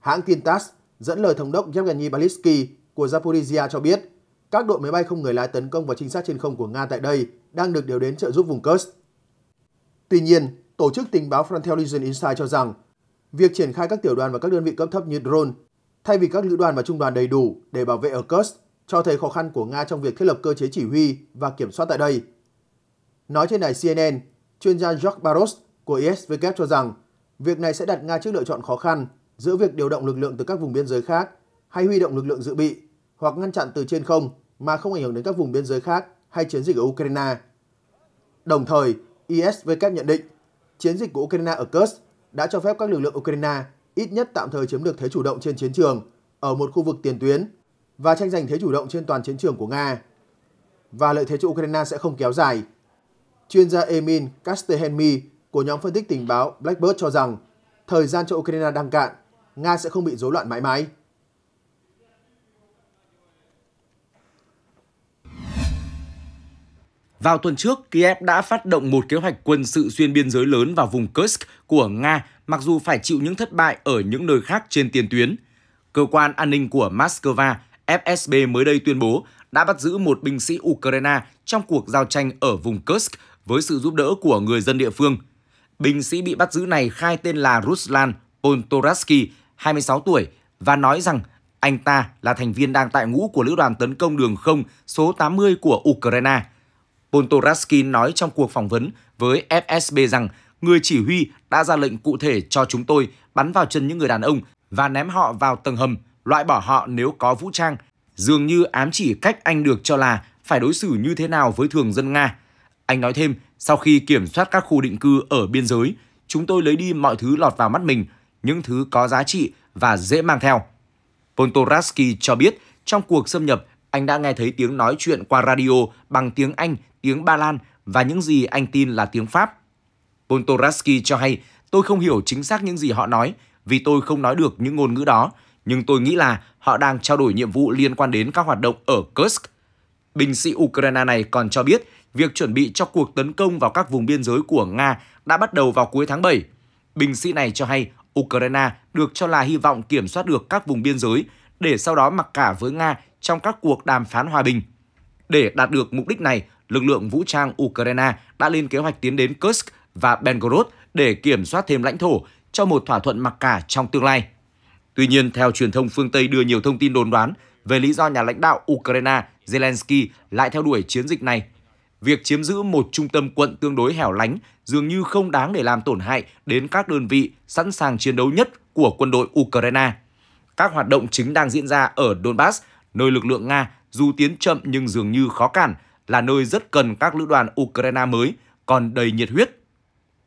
Hãng tin TASS dẫn lời thống đốc Yevgeny Balitsky của Zaporizhia cho biết, các đội máy bay không người lái tấn công và trinh sát trên không của Nga tại đây đang được điều đến trợ giúp vùng Kursk. Tuy nhiên, tổ chức tình báo Frontier Legion Insight cho rằng Việc triển khai các tiểu đoàn và các đơn vị cấp thấp như drone, thay vì các lữ đoàn và trung đoàn đầy đủ để bảo vệ ở Kursk, cho thấy khó khăn của Nga trong việc thiết lập cơ chế chỉ huy và kiểm soát tại đây. Nói trên đài CNN, chuyên gia Jacques Barros của ISW cho rằng việc này sẽ đặt Nga trước lựa chọn khó khăn giữa việc điều động lực lượng từ các vùng biên giới khác hay huy động lực lượng dự bị hoặc ngăn chặn từ trên không mà không ảnh hưởng đến các vùng biên giới khác hay chiến dịch ở Ukraine. Đồng thời, ISW nhận định chiến dịch của Ukraine ở Kursk đã cho phép các lực lượng Ukraine ít nhất tạm thời chiếm được thế chủ động trên chiến trường ở một khu vực tiền tuyến và tranh giành thế chủ động trên toàn chiến trường của Nga. Và lợi thế cho Ukraine sẽ không kéo dài. Chuyên gia Emin Kastehenmi của nhóm phân tích tình báo Blackbird cho rằng thời gian cho Ukraine đang cạn, Nga sẽ không bị rối loạn mãi mãi. Vào tuần trước, Kiev đã phát động một kế hoạch quân sự xuyên biên giới lớn vào vùng Kursk của Nga mặc dù phải chịu những thất bại ở những nơi khác trên tiền tuyến. Cơ quan an ninh của Moscow FSB mới đây tuyên bố đã bắt giữ một binh sĩ Ukraine trong cuộc giao tranh ở vùng Kursk với sự giúp đỡ của người dân địa phương. Binh sĩ bị bắt giữ này khai tên là Ruslan Pontoraski, 26 tuổi, và nói rằng anh ta là thành viên đang tại ngũ của lữ đoàn tấn công đường không số 80 của Ukraine – Pontoraskin nói trong cuộc phỏng vấn với FSB rằng người chỉ huy đã ra lệnh cụ thể cho chúng tôi bắn vào chân những người đàn ông và ném họ vào tầng hầm, loại bỏ họ nếu có vũ trang, dường như ám chỉ cách anh được cho là phải đối xử như thế nào với thường dân Nga. Anh nói thêm, sau khi kiểm soát các khu định cư ở biên giới, chúng tôi lấy đi mọi thứ lọt vào mắt mình, những thứ có giá trị và dễ mang theo. Pontoraski cho biết, trong cuộc xâm nhập, anh đã nghe thấy tiếng nói chuyện qua radio bằng tiếng Anh tiếng Ba Lan và những gì anh tin là tiếng Pháp. Pontoraski cho hay, tôi không hiểu chính xác những gì họ nói vì tôi không nói được những ngôn ngữ đó, nhưng tôi nghĩ là họ đang trao đổi nhiệm vụ liên quan đến các hoạt động ở Kursk. Binh sĩ Ukraine này còn cho biết việc chuẩn bị cho cuộc tấn công vào các vùng biên giới của Nga đã bắt đầu vào cuối tháng 7. Binh sĩ này cho hay Ukraine được cho là hy vọng kiểm soát được các vùng biên giới để sau đó mặc cả với Nga trong các cuộc đàm phán hòa bình. Để đạt được mục đích này, lực lượng vũ trang Ukraine đã lên kế hoạch tiến đến Kursk và Belgorod để kiểm soát thêm lãnh thổ cho một thỏa thuận mặc cả trong tương lai. Tuy nhiên, theo truyền thông phương Tây đưa nhiều thông tin đồn đoán về lý do nhà lãnh đạo Ukraine Zelensky lại theo đuổi chiến dịch này. Việc chiếm giữ một trung tâm quận tương đối hẻo lánh dường như không đáng để làm tổn hại đến các đơn vị sẵn sàng chiến đấu nhất của quân đội Ukraine. Các hoạt động chính đang diễn ra ở Donbass, nơi lực lượng Nga dù tiến chậm nhưng dường như khó cản là nơi rất cần các lữ đoàn Ukraine mới còn đầy nhiệt huyết.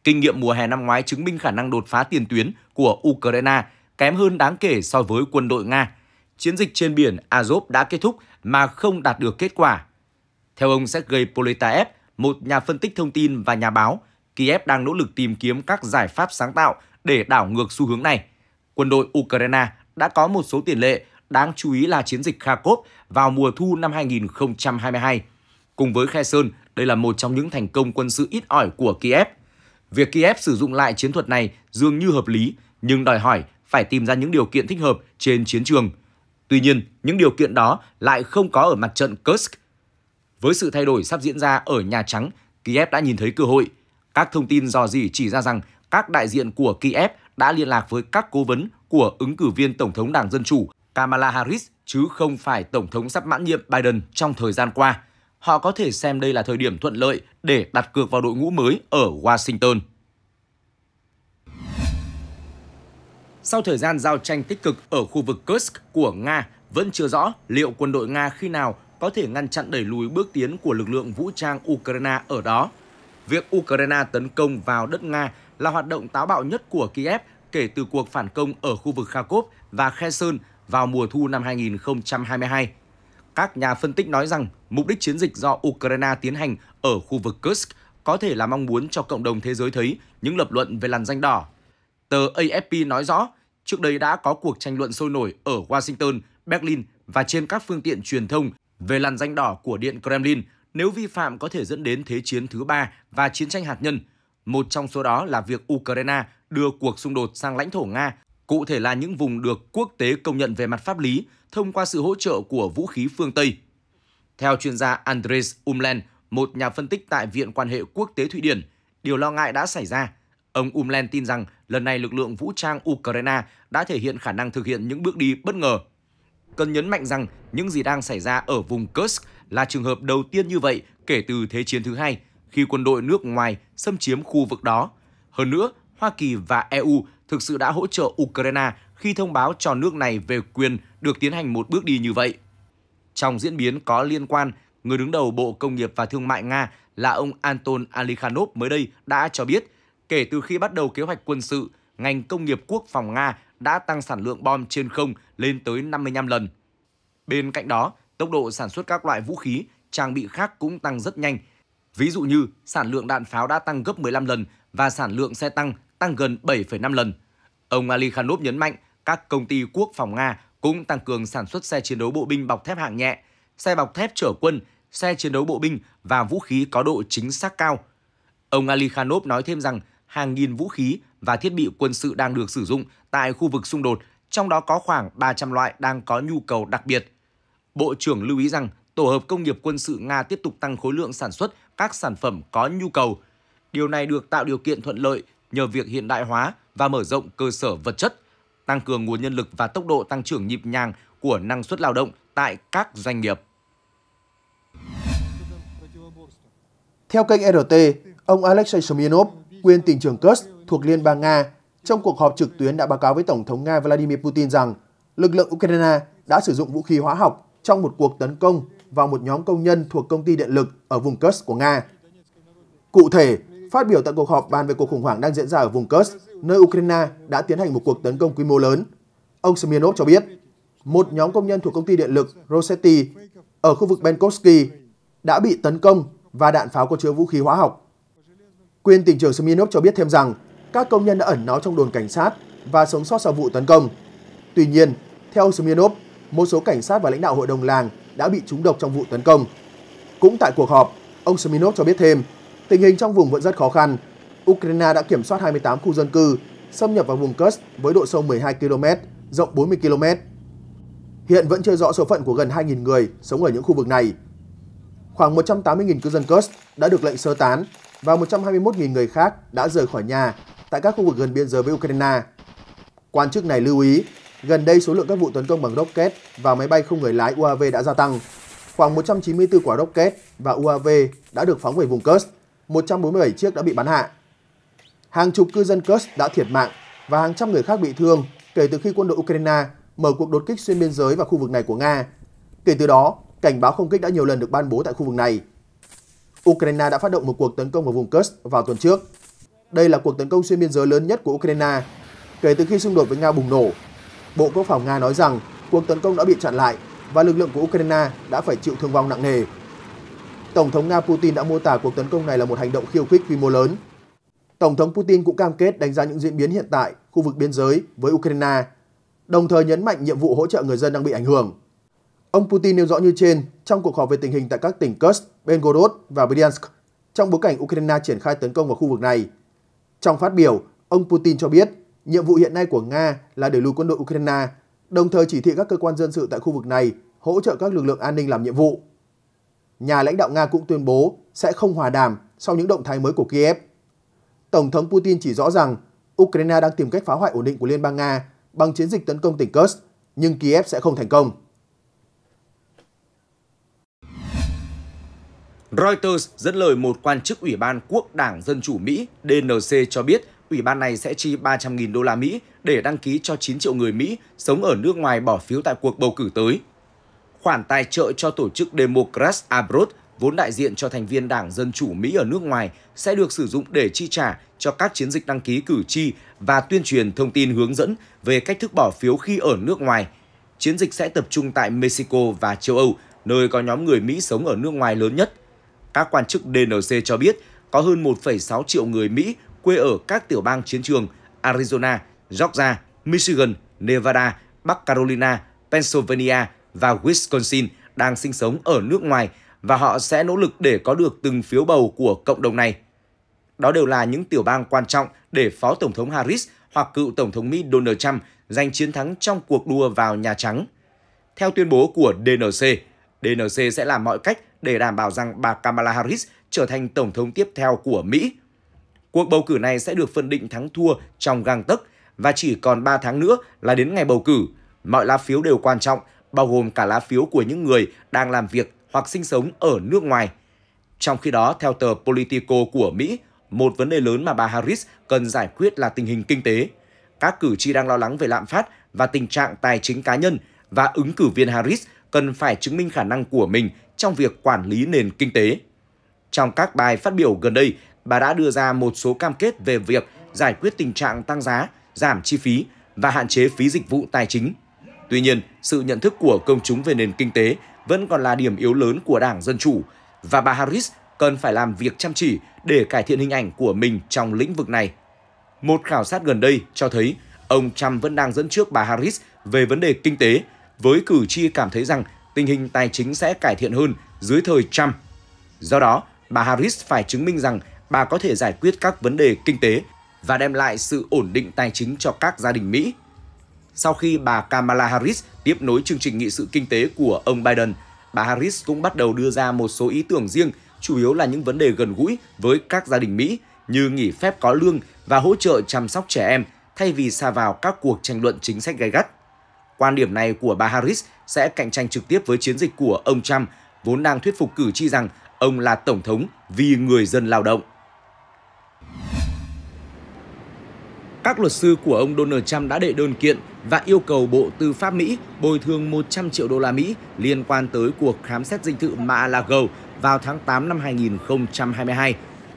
Kinh nghiệm mùa hè năm ngoái chứng minh khả năng đột phá tiền tuyến của Ukraine kém hơn đáng kể so với quân đội Nga. Chiến dịch trên biển Azov đã kết thúc mà không đạt được kết quả. Theo ông Sergei Politaev, một nhà phân tích thông tin và nhà báo, Kiev đang nỗ lực tìm kiếm các giải pháp sáng tạo để đảo ngược xu hướng này. Quân đội Ukraine đã có một số tiền lệ, đáng chú ý là chiến dịch Kharkov vào mùa thu năm 2022. Cùng với Khe Sơn, đây là một trong những thành công quân sự ít ỏi của Kiev. Việc Kiev sử dụng lại chiến thuật này dường như hợp lý, nhưng đòi hỏi phải tìm ra những điều kiện thích hợp trên chiến trường. Tuy nhiên, những điều kiện đó lại không có ở mặt trận Kursk. Với sự thay đổi sắp diễn ra ở Nhà Trắng, Kiev đã nhìn thấy cơ hội. Các thông tin dò dỉ chỉ ra rằng các đại diện của Kiev đã liên lạc với các cố vấn của ứng cử viên Tổng thống Đảng Dân Chủ Kamala Harris chứ không phải Tổng thống sắp mãn nhiệm Biden trong thời gian qua họ có thể xem đây là thời điểm thuận lợi để đặt cược vào đội ngũ mới ở Washington. Sau thời gian giao tranh tích cực ở khu vực Kursk của Nga, vẫn chưa rõ liệu quân đội Nga khi nào có thể ngăn chặn đẩy lùi bước tiến của lực lượng vũ trang Ukraine ở đó. Việc Ukraine tấn công vào đất Nga là hoạt động táo bạo nhất của Kiev kể từ cuộc phản công ở khu vực Kharkov và Kherson vào mùa thu năm 2022. Các nhà phân tích nói rằng mục đích chiến dịch do Ukraine tiến hành ở khu vực Kursk có thể là mong muốn cho cộng đồng thế giới thấy những lập luận về làn danh đỏ. Tờ AFP nói rõ, trước đây đã có cuộc tranh luận sôi nổi ở Washington, Berlin và trên các phương tiện truyền thông về làn danh đỏ của Điện Kremlin nếu vi phạm có thể dẫn đến Thế chiến thứ ba và chiến tranh hạt nhân. Một trong số đó là việc Ukraine đưa cuộc xung đột sang lãnh thổ Nga, cụ thể là những vùng được quốc tế công nhận về mặt pháp lý, thông qua sự hỗ trợ của vũ khí phương Tây. Theo chuyên gia Andres Umland, một nhà phân tích tại Viện quan hệ quốc tế Thụy Điển, điều lo ngại đã xảy ra. Ông Umland tin rằng lần này lực lượng vũ trang Ukraine đã thể hiện khả năng thực hiện những bước đi bất ngờ. Cần nhấn mạnh rằng những gì đang xảy ra ở vùng Kursk là trường hợp đầu tiên như vậy kể từ Thế chiến thứ hai, khi quân đội nước ngoài xâm chiếm khu vực đó. Hơn nữa, Hoa Kỳ và EU thực sự đã hỗ trợ Ukraine khi thông báo cho nước này về quyền được tiến hành một bước đi như vậy. Trong diễn biến có liên quan, người đứng đầu Bộ Công nghiệp và Thương mại Nga là ông Anton Alikhanov mới đây đã cho biết, kể từ khi bắt đầu kế hoạch quân sự, ngành công nghiệp quốc phòng Nga đã tăng sản lượng bom trên không lên tới 55 lần. Bên cạnh đó, tốc độ sản xuất các loại vũ khí, trang bị khác cũng tăng rất nhanh. Ví dụ như sản lượng đạn pháo đã tăng gấp 15 lần và sản lượng xe tăng tăng gần 7,5 lần. Ông Alikhanov nhấn mạnh các công ty quốc phòng Nga cũng tăng cường sản xuất xe chiến đấu bộ binh bọc thép hạng nhẹ, xe bọc thép chở quân, xe chiến đấu bộ binh và vũ khí có độ chính xác cao. Ông alikhanov nói thêm rằng hàng nghìn vũ khí và thiết bị quân sự đang được sử dụng tại khu vực xung đột, trong đó có khoảng 300 loại đang có nhu cầu đặc biệt. Bộ trưởng lưu ý rằng tổ hợp công nghiệp quân sự Nga tiếp tục tăng khối lượng sản xuất các sản phẩm có nhu cầu. Điều này được tạo điều kiện thuận lợi nhờ việc hiện đại hóa và mở rộng cơ sở vật chất tăng cường nguồn nhân lực và tốc độ tăng trưởng nhịp nhàng của năng suất lao động tại các doanh nghiệp. Theo kênh RT, ông Alexei Smirnov, quyền tỉnh trưởng Kursk thuộc Liên bang Nga, trong cuộc họp trực tuyến đã báo cáo với Tổng thống Nga Vladimir Putin rằng lực lượng Ukraine đã sử dụng vũ khí hóa học trong một cuộc tấn công vào một nhóm công nhân thuộc công ty điện lực ở vùng Kursk của Nga. Cụ thể, Phát biểu tại cuộc họp bàn về cuộc khủng hoảng đang diễn ra ở vùng Kursk, nơi Ukraine đã tiến hành một cuộc tấn công quy mô lớn, ông Smirnov cho biết một nhóm công nhân thuộc công ty điện lực Rosetti ở khu vực Benkovsky đã bị tấn công và đạn pháo có chứa vũ khí hóa học. Quyền tỉnh trưởng Smirnov cho biết thêm rằng các công nhân đã ẩn náu trong đồn cảnh sát và sống sót sau vụ tấn công. Tuy nhiên, theo Smirnov, một số cảnh sát và lãnh đạo hội đồng làng đã bị trúng độc trong vụ tấn công. Cũng tại cuộc họp, ông Smirnov cho biết thêm Tình hình trong vùng vẫn rất khó khăn. Ukraine đã kiểm soát 28 khu dân cư, xâm nhập vào vùng Kursk với độ sâu 12 km, rộng 40 km. Hiện vẫn chưa rõ số phận của gần 2.000 người sống ở những khu vực này. Khoảng 180.000 cư dân Kursk đã được lệnh sơ tán và 121.000 người khác đã rời khỏi nhà tại các khu vực gần biên giới với Ukraine. Quan chức này lưu ý, gần đây số lượng các vụ tấn công bằng rocket và máy bay không người lái UAV đã gia tăng. Khoảng 194 quả rocket và UAV đã được phóng về vùng Kursk 147 chiếc đã bị bắn hạ. Hàng chục cư dân Kursk đã thiệt mạng và hàng trăm người khác bị thương kể từ khi quân đội Ukraine mở cuộc đột kích xuyên biên giới vào khu vực này của Nga. Kể từ đó, cảnh báo không kích đã nhiều lần được ban bố tại khu vực này. Ukraine đã phát động một cuộc tấn công vào vùng Kursk vào tuần trước. Đây là cuộc tấn công xuyên biên giới lớn nhất của Ukraine kể từ khi xung đột với Nga bùng nổ. Bộ Quốc phòng Nga nói rằng cuộc tấn công đã bị chặn lại và lực lượng của Ukraine đã phải chịu thương vong nặng nề Tổng thống Nga Putin đã mô tả cuộc tấn công này là một hành động khiêu khích quy mô lớn. Tổng thống Putin cũng cam kết đánh giá những diễn biến hiện tại khu vực biên giới với Ukraine, đồng thời nhấn mạnh nhiệm vụ hỗ trợ người dân đang bị ảnh hưởng. Ông Putin nêu rõ như trên trong cuộc họp về tình hình tại các tỉnh Kursk, Belgorod và Bryansk trong bối cảnh Ukraine triển khai tấn công vào khu vực này. Trong phát biểu, ông Putin cho biết nhiệm vụ hiện nay của Nga là để lùi quân đội Ukraine, đồng thời chỉ thị các cơ quan dân sự tại khu vực này hỗ trợ các lực lượng an ninh làm nhiệm vụ nhà lãnh đạo Nga cũng tuyên bố sẽ không hòa đàm sau những động thái mới của Kiev. Tổng thống Putin chỉ rõ rằng Ukraine đang tìm cách phá hoại ổn định của Liên bang Nga bằng chiến dịch tấn công tỉnh Kursk, nhưng Kiev sẽ không thành công. Reuters dẫn lời một quan chức Ủy ban Quốc đảng Dân chủ Mỹ DNC cho biết ủy ban này sẽ chi 300.000 đô la Mỹ để đăng ký cho 9 triệu người Mỹ sống ở nước ngoài bỏ phiếu tại cuộc bầu cử tới khoản tài trợ cho tổ chức Democrats Abroad vốn đại diện cho thành viên Đảng Dân Chủ Mỹ ở nước ngoài sẽ được sử dụng để chi trả cho các chiến dịch đăng ký cử tri và tuyên truyền thông tin hướng dẫn về cách thức bỏ phiếu khi ở nước ngoài. Chiến dịch sẽ tập trung tại Mexico và châu Âu, nơi có nhóm người Mỹ sống ở nước ngoài lớn nhất. Các quan chức DNC cho biết có hơn 1,6 triệu người Mỹ quê ở các tiểu bang chiến trường Arizona, Georgia, Michigan, Nevada, Bắc Carolina, Pennsylvania, và Wisconsin đang sinh sống ở nước ngoài và họ sẽ nỗ lực để có được từng phiếu bầu của cộng đồng này. Đó đều là những tiểu bang quan trọng để Phó Tổng thống Harris hoặc cựu Tổng thống Mỹ Donald Trump giành chiến thắng trong cuộc đua vào Nhà Trắng. Theo tuyên bố của DNC, DNC sẽ làm mọi cách để đảm bảo rằng bà Kamala Harris trở thành Tổng thống tiếp theo của Mỹ. Cuộc bầu cử này sẽ được phân định thắng thua trong găng tấc và chỉ còn 3 tháng nữa là đến ngày bầu cử. Mọi lá phiếu đều quan trọng bao gồm cả lá phiếu của những người đang làm việc hoặc sinh sống ở nước ngoài. Trong khi đó, theo tờ Politico của Mỹ, một vấn đề lớn mà bà Harris cần giải quyết là tình hình kinh tế. Các cử tri đang lo lắng về lạm phát và tình trạng tài chính cá nhân và ứng cử viên Harris cần phải chứng minh khả năng của mình trong việc quản lý nền kinh tế. Trong các bài phát biểu gần đây, bà đã đưa ra một số cam kết về việc giải quyết tình trạng tăng giá, giảm chi phí và hạn chế phí dịch vụ tài chính. Tuy nhiên, sự nhận thức của công chúng về nền kinh tế vẫn còn là điểm yếu lớn của Đảng Dân Chủ và bà Harris cần phải làm việc chăm chỉ để cải thiện hình ảnh của mình trong lĩnh vực này. Một khảo sát gần đây cho thấy ông Trump vẫn đang dẫn trước bà Harris về vấn đề kinh tế, với cử tri cảm thấy rằng tình hình tài chính sẽ cải thiện hơn dưới thời Trump. Do đó, bà Harris phải chứng minh rằng bà có thể giải quyết các vấn đề kinh tế và đem lại sự ổn định tài chính cho các gia đình Mỹ. Sau khi bà Kamala Harris tiếp nối chương trình nghị sự kinh tế của ông Biden, bà Harris cũng bắt đầu đưa ra một số ý tưởng riêng, chủ yếu là những vấn đề gần gũi với các gia đình Mỹ như nghỉ phép có lương và hỗ trợ chăm sóc trẻ em thay vì xa vào các cuộc tranh luận chính sách gay gắt. Quan điểm này của bà Harris sẽ cạnh tranh trực tiếp với chiến dịch của ông Trump, vốn đang thuyết phục cử tri rằng ông là tổng thống vì người dân lao động. các luật sư của ông Donald Trump đã đệ đơn kiện và yêu cầu Bộ Tư pháp Mỹ bồi thường 100 triệu đô la Mỹ liên quan tới cuộc khám xét dinh thự Mar-a-Lago vào tháng 8 năm 2022.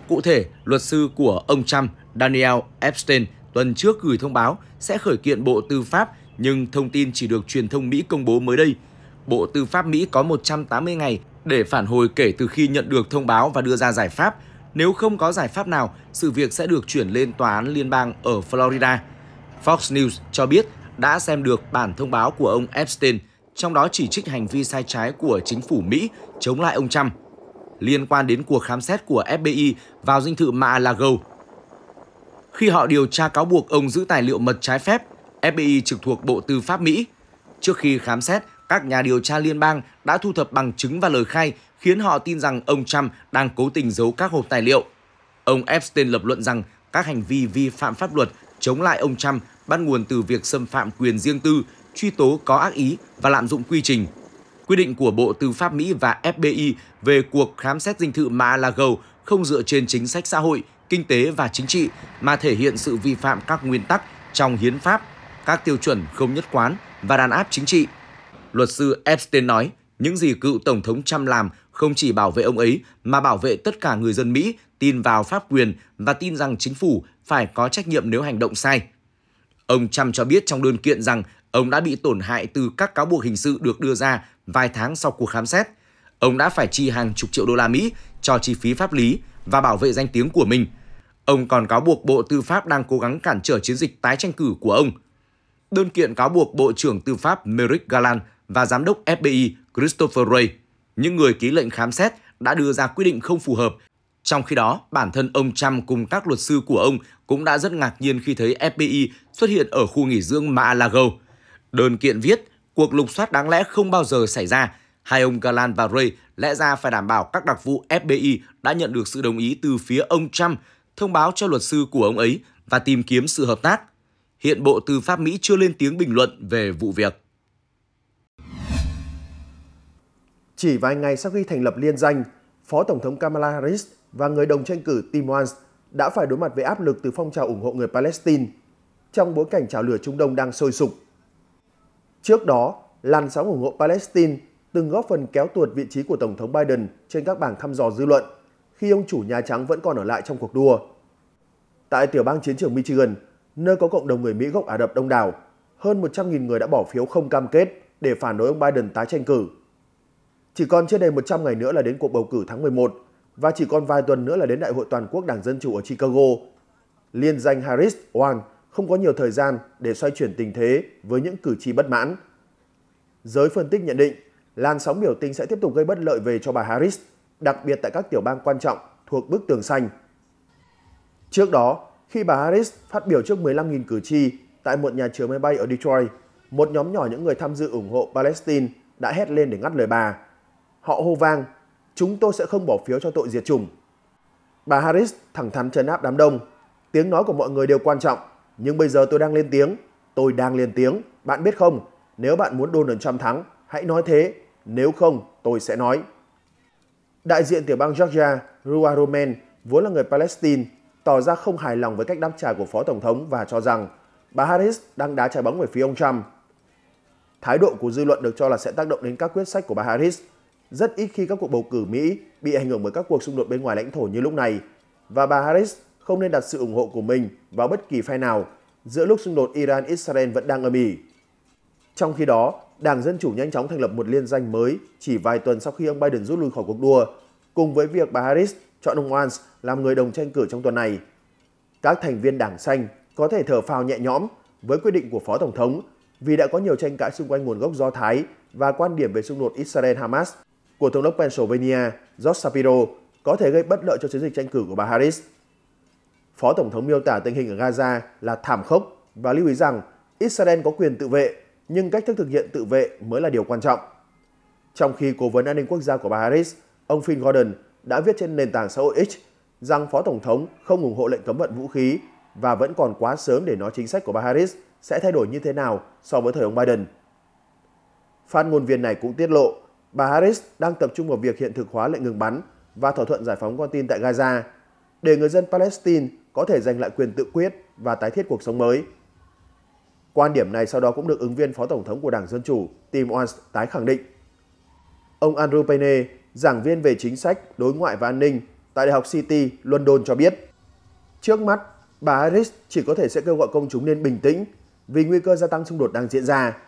Cụ thể, luật sư của ông Trump, Daniel Epstein, tuần trước gửi thông báo sẽ khởi kiện Bộ Tư pháp nhưng thông tin chỉ được truyền thông Mỹ công bố mới đây. Bộ Tư pháp Mỹ có 180 ngày để phản hồi kể từ khi nhận được thông báo và đưa ra giải pháp nếu không có giải pháp nào, sự việc sẽ được chuyển lên tòa án liên bang ở Florida. Fox News cho biết đã xem được bản thông báo của ông Epstein, trong đó chỉ trích hành vi sai trái của chính phủ Mỹ chống lại ông Trump liên quan đến cuộc khám xét của FBI vào dinh thự Mar-a-Lago. Khi họ điều tra cáo buộc ông giữ tài liệu mật trái phép, FBI trực thuộc Bộ Tư pháp Mỹ. Trước khi khám xét, các nhà điều tra liên bang đã thu thập bằng chứng và lời khai khiến họ tin rằng ông Trump đang cố tình giấu các hộp tài liệu. Ông Epstein lập luận rằng các hành vi vi phạm pháp luật chống lại ông Trump bắt nguồn từ việc xâm phạm quyền riêng tư, truy tố có ác ý và lạm dụng quy trình. Quy định của Bộ Tư pháp Mỹ và FBI về cuộc khám xét dinh thự Mar-a-Lago không dựa trên chính sách xã hội, kinh tế và chính trị mà thể hiện sự vi phạm các nguyên tắc trong hiến pháp, các tiêu chuẩn không nhất quán và đàn áp chính trị. Luật sư Epstein nói, những gì cựu Tổng thống Trump làm không chỉ bảo vệ ông ấy mà bảo vệ tất cả người dân Mỹ tin vào pháp quyền và tin rằng chính phủ phải có trách nhiệm nếu hành động sai. Ông Trump cho biết trong đơn kiện rằng ông đã bị tổn hại từ các cáo buộc hình sự được đưa ra vài tháng sau cuộc khám xét. Ông đã phải chi hàng chục triệu đô la Mỹ cho chi phí pháp lý và bảo vệ danh tiếng của mình. Ông còn cáo buộc Bộ Tư pháp đang cố gắng cản trở chiến dịch tái tranh cử của ông. Đơn kiện cáo buộc Bộ trưởng Tư pháp Merrick Garland và Giám đốc FBI Christopher Wray những người ký lệnh khám xét đã đưa ra quyết định không phù hợp. Trong khi đó, bản thân ông Trump cùng các luật sư của ông cũng đã rất ngạc nhiên khi thấy FBI xuất hiện ở khu nghỉ dưỡng Mar-a-Lago. Đơn kiện viết, cuộc lục soát đáng lẽ không bao giờ xảy ra. Hai ông Galan và Ray lẽ ra phải đảm bảo các đặc vụ FBI đã nhận được sự đồng ý từ phía ông Trump, thông báo cho luật sư của ông ấy và tìm kiếm sự hợp tác. Hiện Bộ Tư pháp Mỹ chưa lên tiếng bình luận về vụ việc. Chỉ vài ngày sau khi thành lập liên danh, Phó Tổng thống Kamala Harris và người đồng tranh cử Tim Walz đã phải đối mặt với áp lực từ phong trào ủng hộ người Palestine trong bối cảnh chảo lửa Trung Đông đang sôi sục. Trước đó, làn sóng ủng hộ Palestine từng góp phần kéo tuột vị trí của Tổng thống Biden trên các bảng thăm dò dư luận khi ông chủ Nhà Trắng vẫn còn ở lại trong cuộc đua. Tại tiểu bang chiến trường Michigan, nơi có cộng đồng người Mỹ gốc Ả Rập đông đảo, hơn 100.000 người đã bỏ phiếu không cam kết để phản đối ông Biden tái tranh cử. Chỉ còn chưa đầy 100 ngày nữa là đến cuộc bầu cử tháng 11 và chỉ còn vài tuần nữa là đến Đại hội Toàn quốc Đảng Dân Chủ ở Chicago. Liên danh Harris Wang không có nhiều thời gian để xoay chuyển tình thế với những cử tri bất mãn. Giới phân tích nhận định, làn sóng biểu tình sẽ tiếp tục gây bất lợi về cho bà Harris, đặc biệt tại các tiểu bang quan trọng thuộc bức tường xanh. Trước đó, khi bà Harris phát biểu trước 15.000 cử tri tại một nhà chứa máy bay ở Detroit, một nhóm nhỏ những người tham dự ủng hộ Palestine đã hét lên để ngắt lời bà. Họ hô vang, chúng tôi sẽ không bỏ phiếu cho tội diệt chủng. Bà Harris thẳng thắn trấn áp đám đông. Tiếng nói của mọi người đều quan trọng, nhưng bây giờ tôi đang lên tiếng. Tôi đang lên tiếng, bạn biết không, nếu bạn muốn Donald Trump thắng, hãy nói thế, nếu không tôi sẽ nói. Đại diện tiểu bang Georgia, Rua Roman, vốn là người Palestine, tỏ ra không hài lòng với cách đáp trả của Phó Tổng thống và cho rằng bà Harris đang đá trái bóng về phía ông Trump. Thái độ của dư luận được cho là sẽ tác động đến các quyết sách của bà Harris – rất ít khi các cuộc bầu cử Mỹ bị ảnh hưởng bởi các cuộc xung đột bên ngoài lãnh thổ như lúc này, và bà Harris không nên đặt sự ủng hộ của mình vào bất kỳ phe nào giữa lúc xung đột Iran-Israel vẫn đang âm ỉ. Trong khi đó, Đảng Dân Chủ nhanh chóng thành lập một liên danh mới chỉ vài tuần sau khi ông Biden rút lui khỏi cuộc đua, cùng với việc bà Harris chọn ông Walz làm người đồng tranh cử trong tuần này. Các thành viên Đảng Xanh có thể thở phào nhẹ nhõm với quyết định của Phó Tổng thống vì đã có nhiều tranh cãi xung quanh nguồn gốc Do Thái và quan điểm về xung đột Israel-Hamas của Thống đốc Pennsylvania George Shapiro có thể gây bất lợi cho chiến dịch tranh cử của bà Harris. Phó Tổng thống miêu tả tình hình ở Gaza là thảm khốc và lưu ý rằng Israel có quyền tự vệ, nhưng cách thức thực hiện tự vệ mới là điều quan trọng. Trong khi Cố vấn An ninh Quốc gia của bà Harris, ông Phil Gordon đã viết trên nền tảng xã hội X rằng Phó Tổng thống không ủng hộ lệnh cấm vận vũ khí và vẫn còn quá sớm để nói chính sách của bà Harris sẽ thay đổi như thế nào so với thời ông Biden. Phát ngôn viên này cũng tiết lộ bà Harris đang tập trung vào việc hiện thực hóa lệnh ngừng bắn và thỏa thuận giải phóng con tin tại Gaza, để người dân Palestine có thể giành lại quyền tự quyết và tái thiết cuộc sống mới. Quan điểm này sau đó cũng được ứng viên Phó Tổng thống của Đảng Dân Chủ Tim Walz tái khẳng định. Ông Andrew Payne, giảng viên về chính sách, đối ngoại và an ninh tại Đại học City, London cho biết. Trước mắt, bà Harris chỉ có thể sẽ kêu gọi công chúng nên bình tĩnh vì nguy cơ gia tăng xung đột đang diễn ra.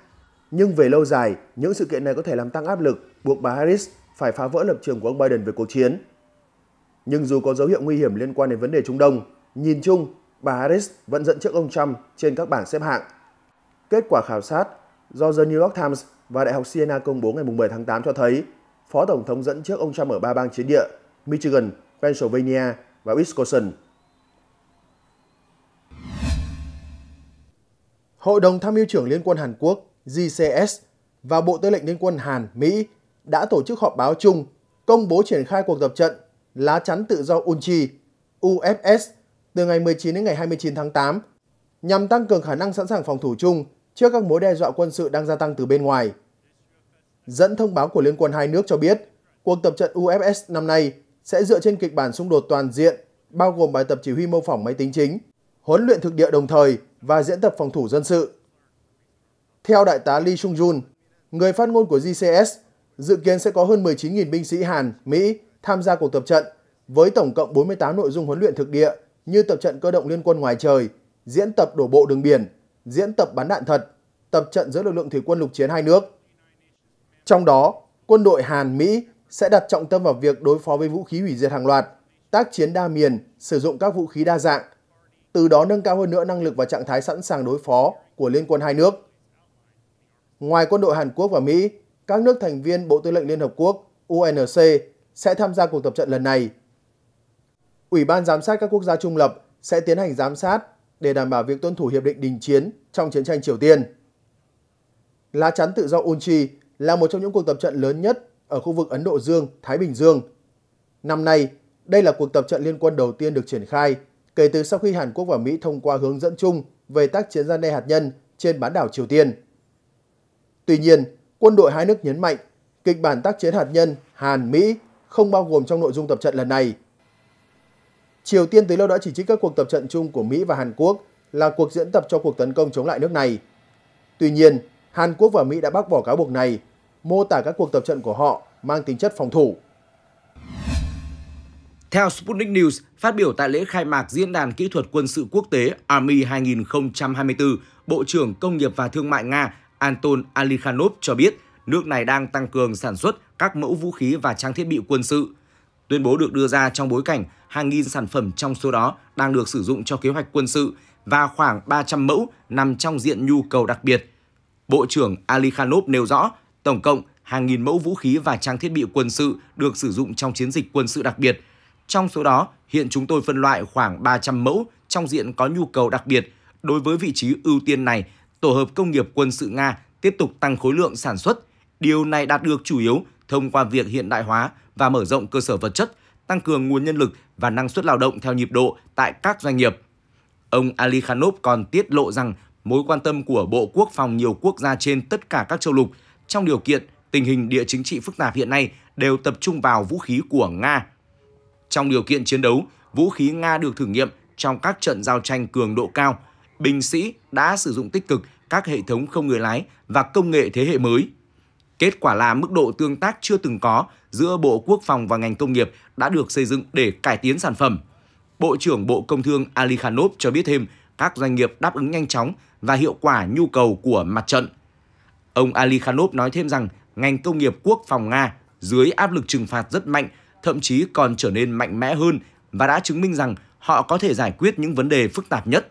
Nhưng về lâu dài, những sự kiện này có thể làm tăng áp lực, buộc bà Harris phải phá vỡ lập trường của ông Biden về cuộc chiến. Nhưng dù có dấu hiệu nguy hiểm liên quan đến vấn đề Trung Đông, nhìn chung, bà Harris vẫn dẫn trước ông Trump trên các bảng xếp hạng. Kết quả khảo sát do The New York Times và Đại học Siena công bố ngày 10 tháng 8 cho thấy Phó Tổng thống dẫn trước ông Trump ở ba bang chiến địa Michigan, Pennsylvania và Wisconsin. Hội đồng tham mưu trưởng Liên quân Hàn Quốc GCS và Bộ Tư lệnh Liên quân Hàn, Mỹ đã tổ chức họp báo chung công bố triển khai cuộc tập trận lá chắn tự do Unchi UFS từ ngày 19 đến ngày 29 tháng 8 nhằm tăng cường khả năng sẵn sàng phòng thủ chung trước các mối đe dọa quân sự đang gia tăng từ bên ngoài. Dẫn thông báo của Liên quân hai nước cho biết, cuộc tập trận UFS năm nay sẽ dựa trên kịch bản xung đột toàn diện, bao gồm bài tập chỉ huy mô phỏng máy tính chính, huấn luyện thực địa đồng thời và diễn tập phòng thủ dân sự. Theo đại tá Lee Sung Jun, người phát ngôn của JCS, dự kiến sẽ có hơn 19.000 binh sĩ Hàn, Mỹ tham gia cuộc tập trận với tổng cộng 48 nội dung huấn luyện thực địa như tập trận cơ động liên quân ngoài trời, diễn tập đổ bộ đường biển, diễn tập bắn đạn thật, tập trận giữa lực lượng thủy quân lục chiến hai nước. Trong đó, quân đội Hàn, Mỹ sẽ đặt trọng tâm vào việc đối phó với vũ khí hủy diệt hàng loạt, tác chiến đa miền, sử dụng các vũ khí đa dạng, từ đó nâng cao hơn nữa năng lực và trạng thái sẵn sàng đối phó của liên quân hai nước. Ngoài quân đội Hàn Quốc và Mỹ, các nước thành viên Bộ Tư lệnh Liên Hợp Quốc UNC sẽ tham gia cuộc tập trận lần này. Ủy ban giám sát các quốc gia trung lập sẽ tiến hành giám sát để đảm bảo việc tuân thủ hiệp định đình chiến trong chiến tranh Triều Tiên. Lá chắn tự do Unchi là một trong những cuộc tập trận lớn nhất ở khu vực Ấn Độ Dương-Thái Bình Dương. Năm nay, đây là cuộc tập trận liên quân đầu tiên được triển khai kể từ sau khi Hàn Quốc và Mỹ thông qua hướng dẫn chung về tác chiến gian đe hạt nhân trên bán đảo Triều Tiên. Tuy nhiên, quân đội hai nước nhấn mạnh kịch bản tác chiến hạt nhân Hàn-Mỹ không bao gồm trong nội dung tập trận lần này. Triều Tiên từ lâu đã chỉ trích các cuộc tập trận chung của Mỹ và Hàn Quốc là cuộc diễn tập cho cuộc tấn công chống lại nước này. Tuy nhiên, Hàn Quốc và Mỹ đã bác bỏ cáo buộc này, mô tả các cuộc tập trận của họ mang tính chất phòng thủ. Theo Sputnik News, phát biểu tại lễ khai mạc Diễn đàn Kỹ thuật Quân sự Quốc tế Army 2024, Bộ trưởng Công nghiệp và Thương mại Nga Anton Alikhanov cho biết nước này đang tăng cường sản xuất các mẫu vũ khí và trang thiết bị quân sự. Tuyên bố được đưa ra trong bối cảnh hàng nghìn sản phẩm trong số đó đang được sử dụng cho kế hoạch quân sự và khoảng 300 mẫu nằm trong diện nhu cầu đặc biệt. Bộ trưởng Ali Khanov nêu rõ, tổng cộng hàng nghìn mẫu vũ khí và trang thiết bị quân sự được sử dụng trong chiến dịch quân sự đặc biệt. Trong số đó, hiện chúng tôi phân loại khoảng 300 mẫu trong diện có nhu cầu đặc biệt. Đối với vị trí ưu tiên này tổ hợp công nghiệp quân sự Nga tiếp tục tăng khối lượng sản xuất. Điều này đạt được chủ yếu thông qua việc hiện đại hóa và mở rộng cơ sở vật chất, tăng cường nguồn nhân lực và năng suất lao động theo nhịp độ tại các doanh nghiệp. Ông Ali Khanov còn tiết lộ rằng mối quan tâm của Bộ Quốc phòng nhiều quốc gia trên tất cả các châu lục trong điều kiện tình hình địa chính trị phức tạp hiện nay đều tập trung vào vũ khí của Nga. Trong điều kiện chiến đấu, vũ khí Nga được thử nghiệm trong các trận giao tranh cường độ cao binh Sĩ đã sử dụng tích cực các hệ thống không người lái và công nghệ thế hệ mới. Kết quả là mức độ tương tác chưa từng có giữa Bộ Quốc phòng và ngành công nghiệp đã được xây dựng để cải tiến sản phẩm. Bộ trưởng Bộ Công Thương Ali Khanov cho biết thêm các doanh nghiệp đáp ứng nhanh chóng và hiệu quả nhu cầu của mặt trận. Ông Ali Khanov nói thêm rằng ngành công nghiệp quốc phòng Nga dưới áp lực trừng phạt rất mạnh, thậm chí còn trở nên mạnh mẽ hơn và đã chứng minh rằng họ có thể giải quyết những vấn đề phức tạp nhất.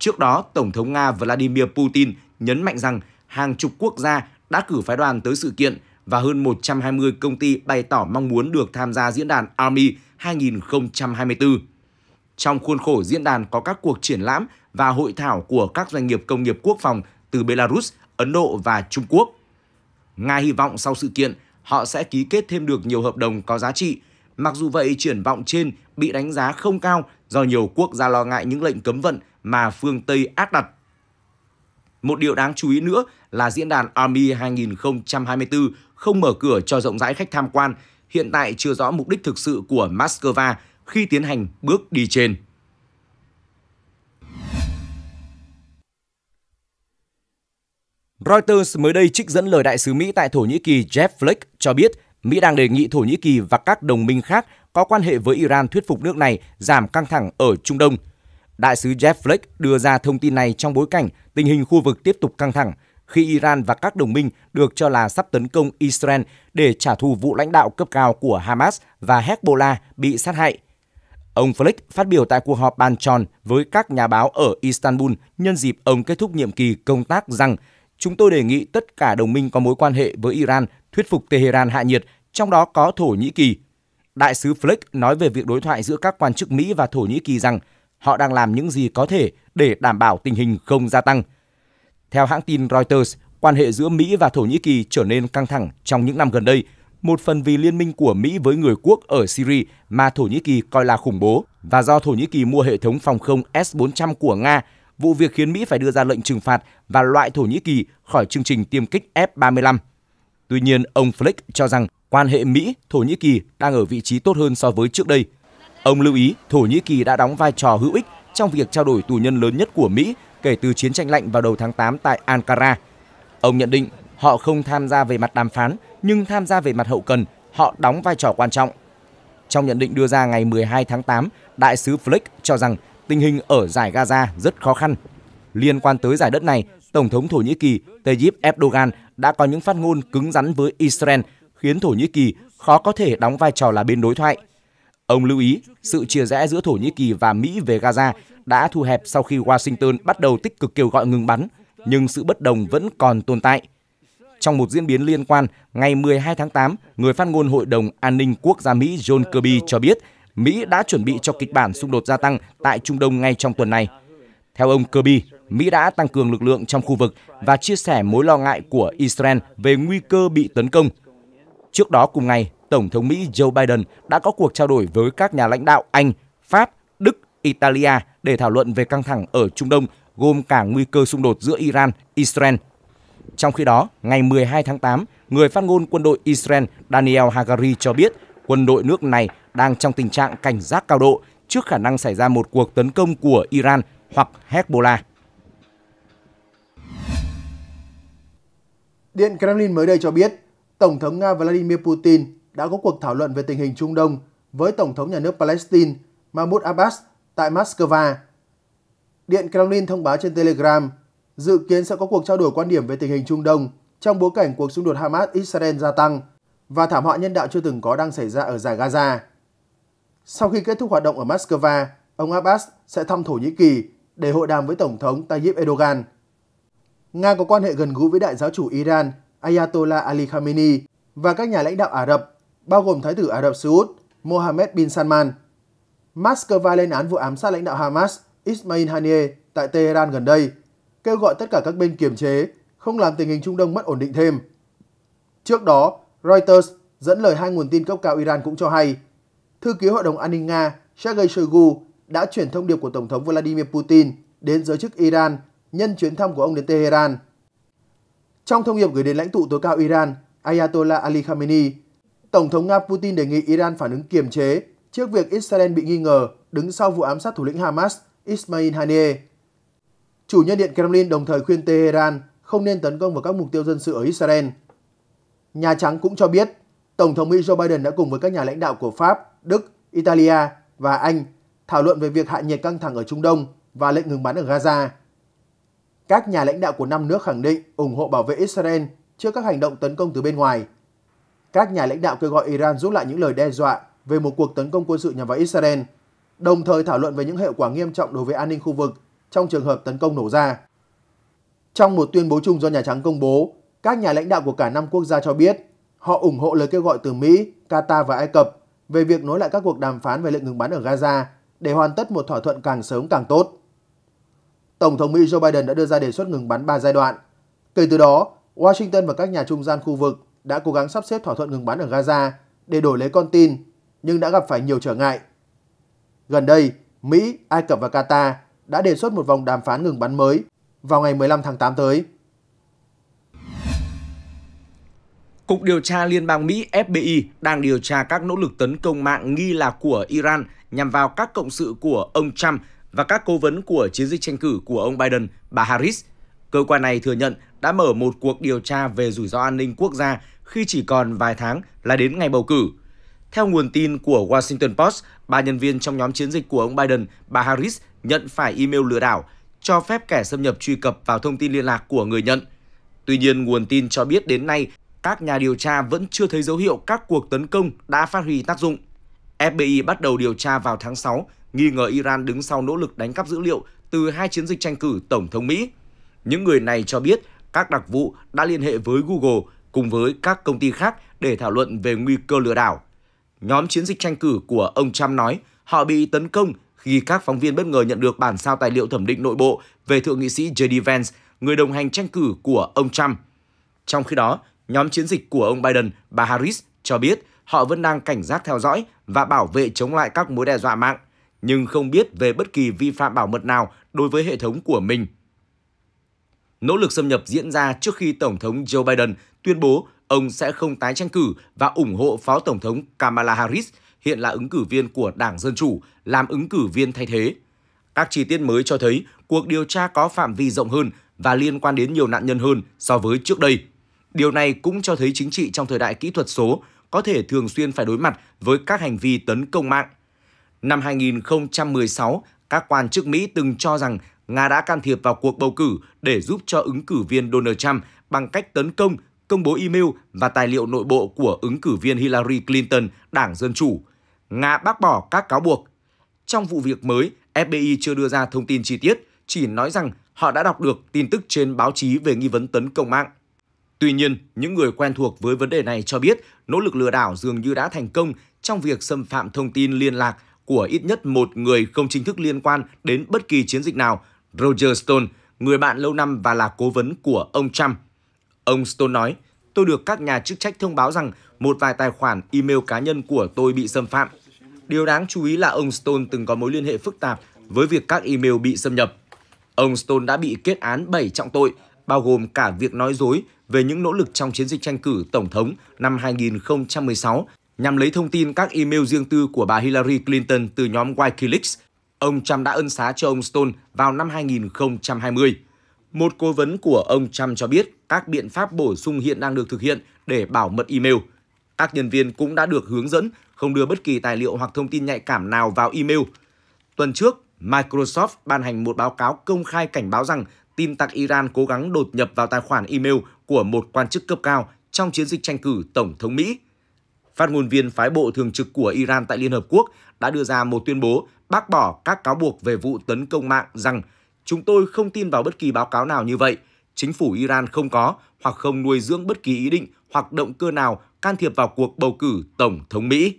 Trước đó, Tổng thống Nga Vladimir Putin nhấn mạnh rằng hàng chục quốc gia đã cử phái đoàn tới sự kiện và hơn 120 công ty bày tỏ mong muốn được tham gia diễn đàn ARMY 2024. Trong khuôn khổ diễn đàn có các cuộc triển lãm và hội thảo của các doanh nghiệp công nghiệp quốc phòng từ Belarus, Ấn Độ và Trung Quốc. Nga hy vọng sau sự kiện, họ sẽ ký kết thêm được nhiều hợp đồng có giá trị. Mặc dù vậy, triển vọng trên bị đánh giá không cao do nhiều quốc gia lo ngại những lệnh cấm vận mà phương Tây áp đặt. Một điều đáng chú ý nữa là diễn đàn Army 2024 không mở cửa cho rộng rãi khách tham quan, hiện tại chưa rõ mục đích thực sự của Moscow khi tiến hành bước đi trên. Reuters mới đây trích dẫn lời đại sứ Mỹ tại Thổ Nhĩ Kỳ Jeff Flake cho biết Mỹ đang đề nghị Thổ Nhĩ Kỳ và các đồng minh khác có quan hệ với Iran thuyết phục nước này giảm căng thẳng ở Trung Đông – Đại sứ Jeff Flake đưa ra thông tin này trong bối cảnh tình hình khu vực tiếp tục căng thẳng khi Iran và các đồng minh được cho là sắp tấn công Israel để trả thù vụ lãnh đạo cấp cao của Hamas và Hezbollah bị sát hại. Ông Flake phát biểu tại cuộc họp bàn tròn với các nhà báo ở Istanbul nhân dịp ông kết thúc nhiệm kỳ công tác rằng chúng tôi đề nghị tất cả đồng minh có mối quan hệ với Iran thuyết phục Tehran hạ nhiệt, trong đó có Thổ Nhĩ Kỳ. Đại sứ Flake nói về việc đối thoại giữa các quan chức Mỹ và Thổ Nhĩ Kỳ rằng – họ đang làm những gì có thể để đảm bảo tình hình không gia tăng. Theo hãng tin Reuters, quan hệ giữa Mỹ và Thổ Nhĩ Kỳ trở nên căng thẳng trong những năm gần đây, một phần vì liên minh của Mỹ với người quốc ở Syria mà Thổ Nhĩ Kỳ coi là khủng bố và do Thổ Nhĩ Kỳ mua hệ thống phòng không S-400 của Nga, vụ việc khiến Mỹ phải đưa ra lệnh trừng phạt và loại Thổ Nhĩ Kỳ khỏi chương trình tiêm kích F-35. Tuy nhiên, ông Flick cho rằng quan hệ Mỹ-Thổ Nhĩ Kỳ đang ở vị trí tốt hơn so với trước đây – Ông lưu ý Thổ Nhĩ Kỳ đã đóng vai trò hữu ích trong việc trao đổi tù nhân lớn nhất của Mỹ kể từ chiến tranh lạnh vào đầu tháng 8 tại Ankara. Ông nhận định họ không tham gia về mặt đàm phán nhưng tham gia về mặt hậu cần, họ đóng vai trò quan trọng. Trong nhận định đưa ra ngày 12 tháng 8, đại sứ Flick cho rằng tình hình ở giải Gaza rất khó khăn. Liên quan tới giải đất này, Tổng thống Thổ Nhĩ Kỳ Tayyip Erdogan đã có những phát ngôn cứng rắn với Israel, khiến Thổ Nhĩ Kỳ khó có thể đóng vai trò là bên đối thoại – Ông lưu ý, sự chia rẽ giữa Thổ Nhĩ Kỳ và Mỹ về Gaza đã thu hẹp sau khi Washington bắt đầu tích cực kêu gọi ngừng bắn, nhưng sự bất đồng vẫn còn tồn tại. Trong một diễn biến liên quan, ngày 12 tháng 8, người phát ngôn Hội đồng An ninh Quốc gia Mỹ John Kirby cho biết Mỹ đã chuẩn bị cho kịch bản xung đột gia tăng tại Trung Đông ngay trong tuần này. Theo ông Kirby, Mỹ đã tăng cường lực lượng trong khu vực và chia sẻ mối lo ngại của Israel về nguy cơ bị tấn công. Trước đó cùng ngày, Tổng thống Mỹ Joe Biden đã có cuộc trao đổi với các nhà lãnh đạo Anh, Pháp, Đức, Italia để thảo luận về căng thẳng ở Trung Đông, gồm cả nguy cơ xung đột giữa Iran, Israel. Trong khi đó, ngày 12 tháng 8, người phát ngôn quân đội Israel Daniel Hagari cho biết quân đội nước này đang trong tình trạng cảnh giác cao độ trước khả năng xảy ra một cuộc tấn công của Iran hoặc Hezbollah. Điện Kremlin mới đây cho biết, Tổng thống Nga Vladimir Putin đã có cuộc thảo luận về tình hình Trung Đông với Tổng thống nhà nước Palestine Mahmoud Abbas tại Moscow. Điện Kremlin thông báo trên Telegram dự kiến sẽ có cuộc trao đổi quan điểm về tình hình Trung Đông trong bối cảnh cuộc xung đột Hamas-Israel gia tăng và thảm họa nhân đạo chưa từng có đang xảy ra ở giải Gaza. Sau khi kết thúc hoạt động ở Moscow, ông Abbas sẽ thăm Thổ Nhĩ Kỳ để hội đàm với Tổng thống Tayyip Erdogan. Nga có quan hệ gần gũi với đại giáo chủ Iran Ayatollah Ali Khamenei và các nhà lãnh đạo Ả Rập bao gồm Thái tử Ả Rập Xê Út Mohammed bin Salman. Moscow lên án vụ ám sát lãnh đạo Hamas Ismail Haniyeh tại Tehran gần đây, kêu gọi tất cả các bên kiềm chế, không làm tình hình Trung Đông mất ổn định thêm. Trước đó, Reuters dẫn lời hai nguồn tin cấp cao Iran cũng cho hay, thư ký Hội đồng An ninh Nga Sergei Shoigu đã chuyển thông điệp của Tổng thống Vladimir Putin đến giới chức Iran nhân chuyến thăm của ông đến Tehran. Trong thông điệp gửi đến lãnh tụ tối cao Iran, Ayatollah Ali Khamenei Tổng thống Nga Putin đề nghị Iran phản ứng kiềm chế trước việc Israel bị nghi ngờ đứng sau vụ ám sát thủ lĩnh Hamas Ismail Haniyeh. Chủ nhân điện Kremlin đồng thời khuyên Tehran không nên tấn công vào các mục tiêu dân sự ở Israel. Nhà Trắng cũng cho biết, Tổng thống Mỹ Joe Biden đã cùng với các nhà lãnh đạo của Pháp, Đức, Italia và Anh thảo luận về việc hạ nhiệt căng thẳng ở Trung Đông và lệnh ngừng bắn ở Gaza. Các nhà lãnh đạo của năm nước khẳng định ủng hộ bảo vệ Israel trước các hành động tấn công từ bên ngoài – các nhà lãnh đạo kêu gọi Iran rút lại những lời đe dọa về một cuộc tấn công quân sự nhằm vào Israel, đồng thời thảo luận về những hệ quả nghiêm trọng đối với an ninh khu vực trong trường hợp tấn công nổ ra. Trong một tuyên bố chung do Nhà Trắng công bố, các nhà lãnh đạo của cả năm quốc gia cho biết họ ủng hộ lời kêu gọi từ Mỹ, Qatar và Ai Cập về việc nối lại các cuộc đàm phán về lệnh ngừng bắn ở Gaza để hoàn tất một thỏa thuận càng sớm càng tốt. Tổng thống Mỹ Joe Biden đã đưa ra đề xuất ngừng bắn 3 giai đoạn. Kể từ đó, Washington và các nhà trung gian khu vực đã cố gắng sắp xếp thỏa thuận ngừng bắn ở Gaza để đổi lấy con tin, nhưng đã gặp phải nhiều trở ngại. Gần đây, Mỹ, Ai Cập và Qatar đã đề xuất một vòng đàm phán ngừng bắn mới vào ngày 15 tháng 8 tới. Cục điều tra Liên bang Mỹ FBI đang điều tra các nỗ lực tấn công mạng nghi là của Iran nhằm vào các cộng sự của ông Trump và các cố vấn của chiến dịch tranh cử của ông Biden, bà Harris. Cơ quan này thừa nhận đã mở một cuộc điều tra về rủi ro an ninh quốc gia khi chỉ còn vài tháng là đến ngày bầu cử. Theo nguồn tin của Washington Post, ba nhân viên trong nhóm chiến dịch của ông Biden, bà Harris nhận phải email lừa đảo cho phép kẻ xâm nhập truy cập vào thông tin liên lạc của người nhận. Tuy nhiên, nguồn tin cho biết đến nay, các nhà điều tra vẫn chưa thấy dấu hiệu các cuộc tấn công đã phát huy tác dụng. FBI bắt đầu điều tra vào tháng 6, nghi ngờ Iran đứng sau nỗ lực đánh cắp dữ liệu từ hai chiến dịch tranh cử Tổng thống Mỹ. Những người này cho biết các đặc vụ đã liên hệ với Google cùng với các công ty khác để thảo luận về nguy cơ lừa đảo. Nhóm chiến dịch tranh cử của ông Trump nói họ bị tấn công khi các phóng viên bất ngờ nhận được bản sao tài liệu thẩm định nội bộ về thượng nghị sĩ j Vance, người đồng hành tranh cử của ông Trump. Trong khi đó, nhóm chiến dịch của ông Biden, bà Harris cho biết họ vẫn đang cảnh giác theo dõi và bảo vệ chống lại các mối đe dọa mạng, nhưng không biết về bất kỳ vi phạm bảo mật nào đối với hệ thống của mình. Nỗ lực xâm nhập diễn ra trước khi Tổng thống Joe Biden tuyên bố ông sẽ không tái tranh cử và ủng hộ Phó Tổng thống Kamala Harris, hiện là ứng cử viên của Đảng Dân Chủ, làm ứng cử viên thay thế. Các chi tiết mới cho thấy cuộc điều tra có phạm vi rộng hơn và liên quan đến nhiều nạn nhân hơn so với trước đây. Điều này cũng cho thấy chính trị trong thời đại kỹ thuật số có thể thường xuyên phải đối mặt với các hành vi tấn công mạng. Năm 2016, các quan chức Mỹ từng cho rằng Nga đã can thiệp vào cuộc bầu cử để giúp cho ứng cử viên Donald Trump bằng cách tấn công, công bố email và tài liệu nội bộ của ứng cử viên Hillary Clinton, Đảng Dân Chủ. Nga bác bỏ các cáo buộc. Trong vụ việc mới, FBI chưa đưa ra thông tin chi tiết, chỉ nói rằng họ đã đọc được tin tức trên báo chí về nghi vấn tấn công mạng. Tuy nhiên, những người quen thuộc với vấn đề này cho biết nỗ lực lừa đảo dường như đã thành công trong việc xâm phạm thông tin liên lạc của ít nhất một người không chính thức liên quan đến bất kỳ chiến dịch nào Roger Stone, người bạn lâu năm và là cố vấn của ông Trump. Ông Stone nói, tôi được các nhà chức trách thông báo rằng một vài tài khoản email cá nhân của tôi bị xâm phạm. Điều đáng chú ý là ông Stone từng có mối liên hệ phức tạp với việc các email bị xâm nhập. Ông Stone đã bị kết án 7 trọng tội, bao gồm cả việc nói dối về những nỗ lực trong chiến dịch tranh cử Tổng thống năm 2016 nhằm lấy thông tin các email riêng tư của bà Hillary Clinton từ nhóm Wikileaks ông Trump đã ân xá cho ông Stone vào năm 2020. Một cố vấn của ông Trump cho biết các biện pháp bổ sung hiện đang được thực hiện để bảo mật email. Các nhân viên cũng đã được hướng dẫn không đưa bất kỳ tài liệu hoặc thông tin nhạy cảm nào vào email. Tuần trước, Microsoft ban hành một báo cáo công khai cảnh báo rằng tin tặc Iran cố gắng đột nhập vào tài khoản email của một quan chức cấp cao trong chiến dịch tranh cử Tổng thống Mỹ. Phát ngôn viên phái bộ thường trực của Iran tại Liên Hợp Quốc đã đưa ra một tuyên bố bác bỏ các cáo buộc về vụ tấn công mạng rằng chúng tôi không tin vào bất kỳ báo cáo nào như vậy. Chính phủ Iran không có hoặc không nuôi dưỡng bất kỳ ý định hoặc động cơ nào can thiệp vào cuộc bầu cử Tổng thống Mỹ.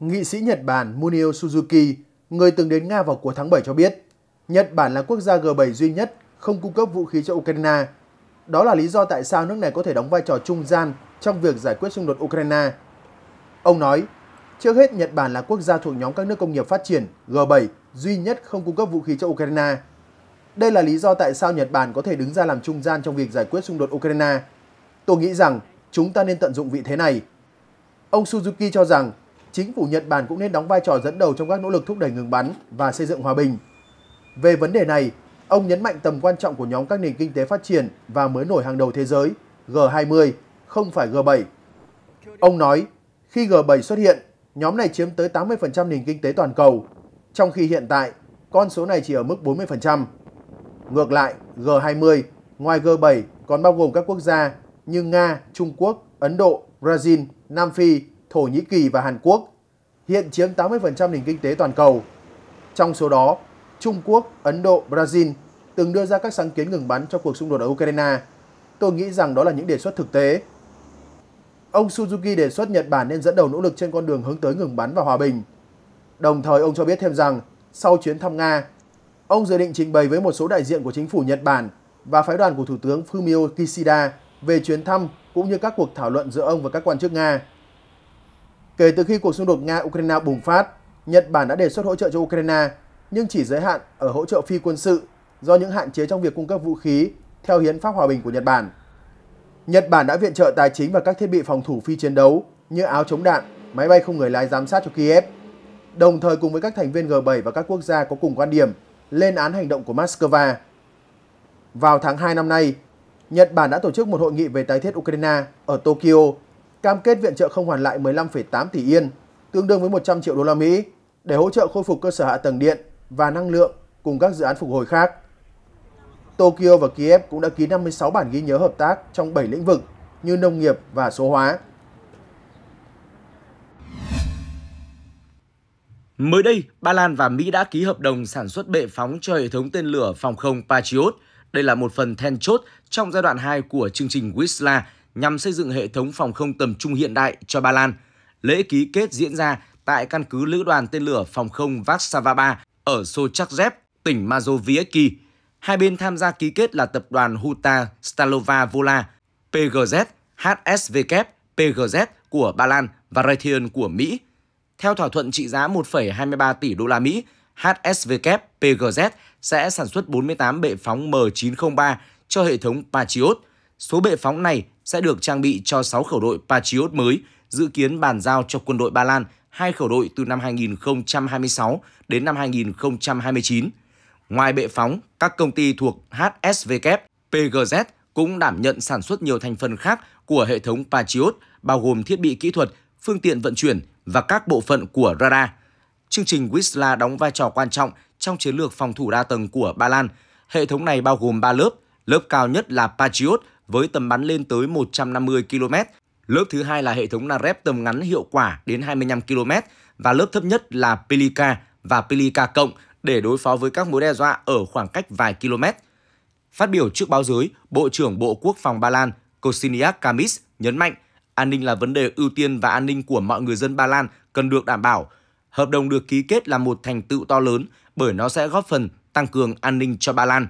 Nghị sĩ Nhật Bản Munio Suzuki, người từng đến Nga vào cuối tháng 7 cho biết, Nhật Bản là quốc gia G7 duy nhất không cung cấp vũ khí cho Ukraine. Đó là lý do tại sao nước này có thể đóng vai trò trung gian trong việc giải quyết xung đột Ukraine. Ông nói, Trước hết, Nhật Bản là quốc gia thuộc nhóm các nước công nghiệp phát triển G7 duy nhất không cung cấp vũ khí cho Ukraine. Đây là lý do tại sao Nhật Bản có thể đứng ra làm trung gian trong việc giải quyết xung đột Ukraine. Tôi nghĩ rằng chúng ta nên tận dụng vị thế này. Ông Suzuki cho rằng chính phủ Nhật Bản cũng nên đóng vai trò dẫn đầu trong các nỗ lực thúc đẩy ngừng bắn và xây dựng hòa bình. Về vấn đề này, ông nhấn mạnh tầm quan trọng của nhóm các nền kinh tế phát triển và mới nổi hàng đầu thế giới G20, không phải G7. Ông nói, khi G7 xuất hiện, nhóm này chiếm tới 80% nền kinh tế toàn cầu, trong khi hiện tại con số này chỉ ở mức 40%. Ngược lại, G20 ngoài G7 còn bao gồm các quốc gia như Nga, Trung Quốc, Ấn Độ, Brazil, Nam Phi, Thổ Nhĩ Kỳ và Hàn Quốc, hiện chiếm 80% nền kinh tế toàn cầu. Trong số đó, Trung Quốc, Ấn Độ, Brazil từng đưa ra các sáng kiến ngừng bắn cho cuộc xung đột ở Ukraine. Tôi nghĩ rằng đó là những đề xuất thực tế ông Suzuki đề xuất Nhật Bản nên dẫn đầu nỗ lực trên con đường hướng tới ngừng bắn và hòa bình. Đồng thời ông cho biết thêm rằng, sau chuyến thăm Nga, ông dự định trình bày với một số đại diện của chính phủ Nhật Bản và phái đoàn của Thủ tướng Fumio Kishida về chuyến thăm cũng như các cuộc thảo luận giữa ông và các quan chức Nga. Kể từ khi cuộc xung đột Nga-Ukraine bùng phát, Nhật Bản đã đề xuất hỗ trợ cho Ukraine nhưng chỉ giới hạn ở hỗ trợ phi quân sự do những hạn chế trong việc cung cấp vũ khí theo hiến pháp hòa bình của Nhật Bản. Nhật Bản đã viện trợ tài chính và các thiết bị phòng thủ phi chiến đấu như áo chống đạn, máy bay không người lái giám sát cho Kiev. Đồng thời cùng với các thành viên G7 và các quốc gia có cùng quan điểm lên án hành động của Moscow. Vào tháng 2 năm nay, Nhật Bản đã tổ chức một hội nghị về tái thiết Ukraine ở Tokyo, cam kết viện trợ không hoàn lại 15,8 tỷ yên, tương đương với 100 triệu đô la Mỹ, để hỗ trợ khôi phục cơ sở hạ tầng điện và năng lượng cùng các dự án phục hồi khác. Tokyo và Kiev cũng đã ký 56 bản ghi nhớ hợp tác trong 7 lĩnh vực như nông nghiệp và số hóa. Mới đây, Ba Lan và Mỹ đã ký hợp đồng sản xuất bệ phóng cho hệ thống tên lửa phòng không Patriot. Đây là một phần then chốt trong giai đoạn 2 của chương trình Wisla nhằm xây dựng hệ thống phòng không tầm trung hiện đại cho Ba Lan. Lễ ký kết diễn ra tại căn cứ lữ đoàn tên lửa phòng không Vaksava 3 ở Sochakzev, tỉnh Mazowiecki hai bên tham gia ký kết là tập đoàn Huta Stalova Vola, PGZ, HSVK, PGZ của Ba Lan và Raytheon của Mỹ. Theo thỏa thuận trị giá 1,23 tỷ đô la Mỹ, HSVK PGZ sẽ sản xuất 48 bệ phóng M903 cho hệ thống Patriot. Số bệ phóng này sẽ được trang bị cho 6 khẩu đội Patriot mới, dự kiến bàn giao cho quân đội Ba Lan hai khẩu đội từ năm 2026 đến năm 2029. Ngoài bệ phóng, các công ty thuộc HSVK, PGZ cũng đảm nhận sản xuất nhiều thành phần khác của hệ thống Patriot, bao gồm thiết bị kỹ thuật, phương tiện vận chuyển và các bộ phận của radar. Chương trình Wisla đóng vai trò quan trọng trong chiến lược phòng thủ đa tầng của Ba Lan. Hệ thống này bao gồm 3 lớp, lớp cao nhất là Patriot với tầm bắn lên tới 150 km, lớp thứ hai là hệ thống Narep tầm ngắn hiệu quả đến 25 km và lớp thấp nhất là Pelika và Pelika cộng để đối phó với các mối đe dọa ở khoảng cách vài km. Phát biểu trước báo giới, Bộ trưởng Bộ Quốc phòng Ba Lan Kosiniak Kamis nhấn mạnh an ninh là vấn đề ưu tiên và an ninh của mọi người dân Ba Lan cần được đảm bảo. Hợp đồng được ký kết là một thành tựu to lớn bởi nó sẽ góp phần tăng cường an ninh cho Ba Lan.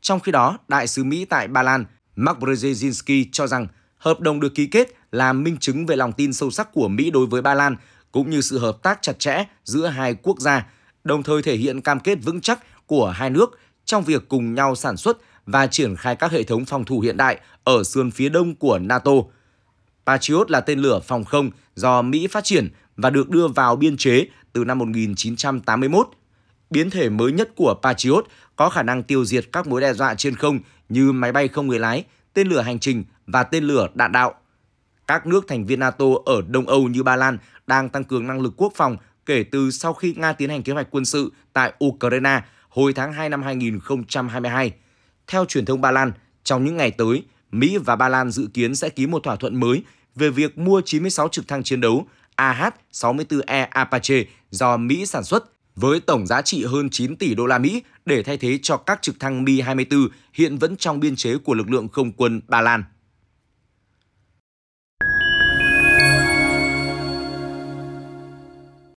Trong khi đó, Đại sứ Mỹ tại Ba Lan Mark Brzezinski cho rằng hợp đồng được ký kết là minh chứng về lòng tin sâu sắc của Mỹ đối với Ba Lan cũng như sự hợp tác chặt chẽ giữa hai quốc gia đồng thời thể hiện cam kết vững chắc của hai nước trong việc cùng nhau sản xuất và triển khai các hệ thống phòng thủ hiện đại ở sườn phía đông của NATO. Patriot là tên lửa phòng không do Mỹ phát triển và được đưa vào biên chế từ năm 1981. Biến thể mới nhất của Patriot có khả năng tiêu diệt các mối đe dọa trên không như máy bay không người lái, tên lửa hành trình và tên lửa đạn đạo. Các nước thành viên NATO ở Đông Âu như Ba Lan đang tăng cường năng lực quốc phòng kể từ sau khi Nga tiến hành kế hoạch quân sự tại Ukraine hồi tháng 2 năm 2022. Theo truyền thông Ba Lan, trong những ngày tới, Mỹ và Ba Lan dự kiến sẽ ký một thỏa thuận mới về việc mua 96 trực thăng chiến đấu AH-64E Apache do Mỹ sản xuất với tổng giá trị hơn 9 tỷ đô la Mỹ để thay thế cho các trực thăng Mi-24 hiện vẫn trong biên chế của lực lượng không quân Ba Lan.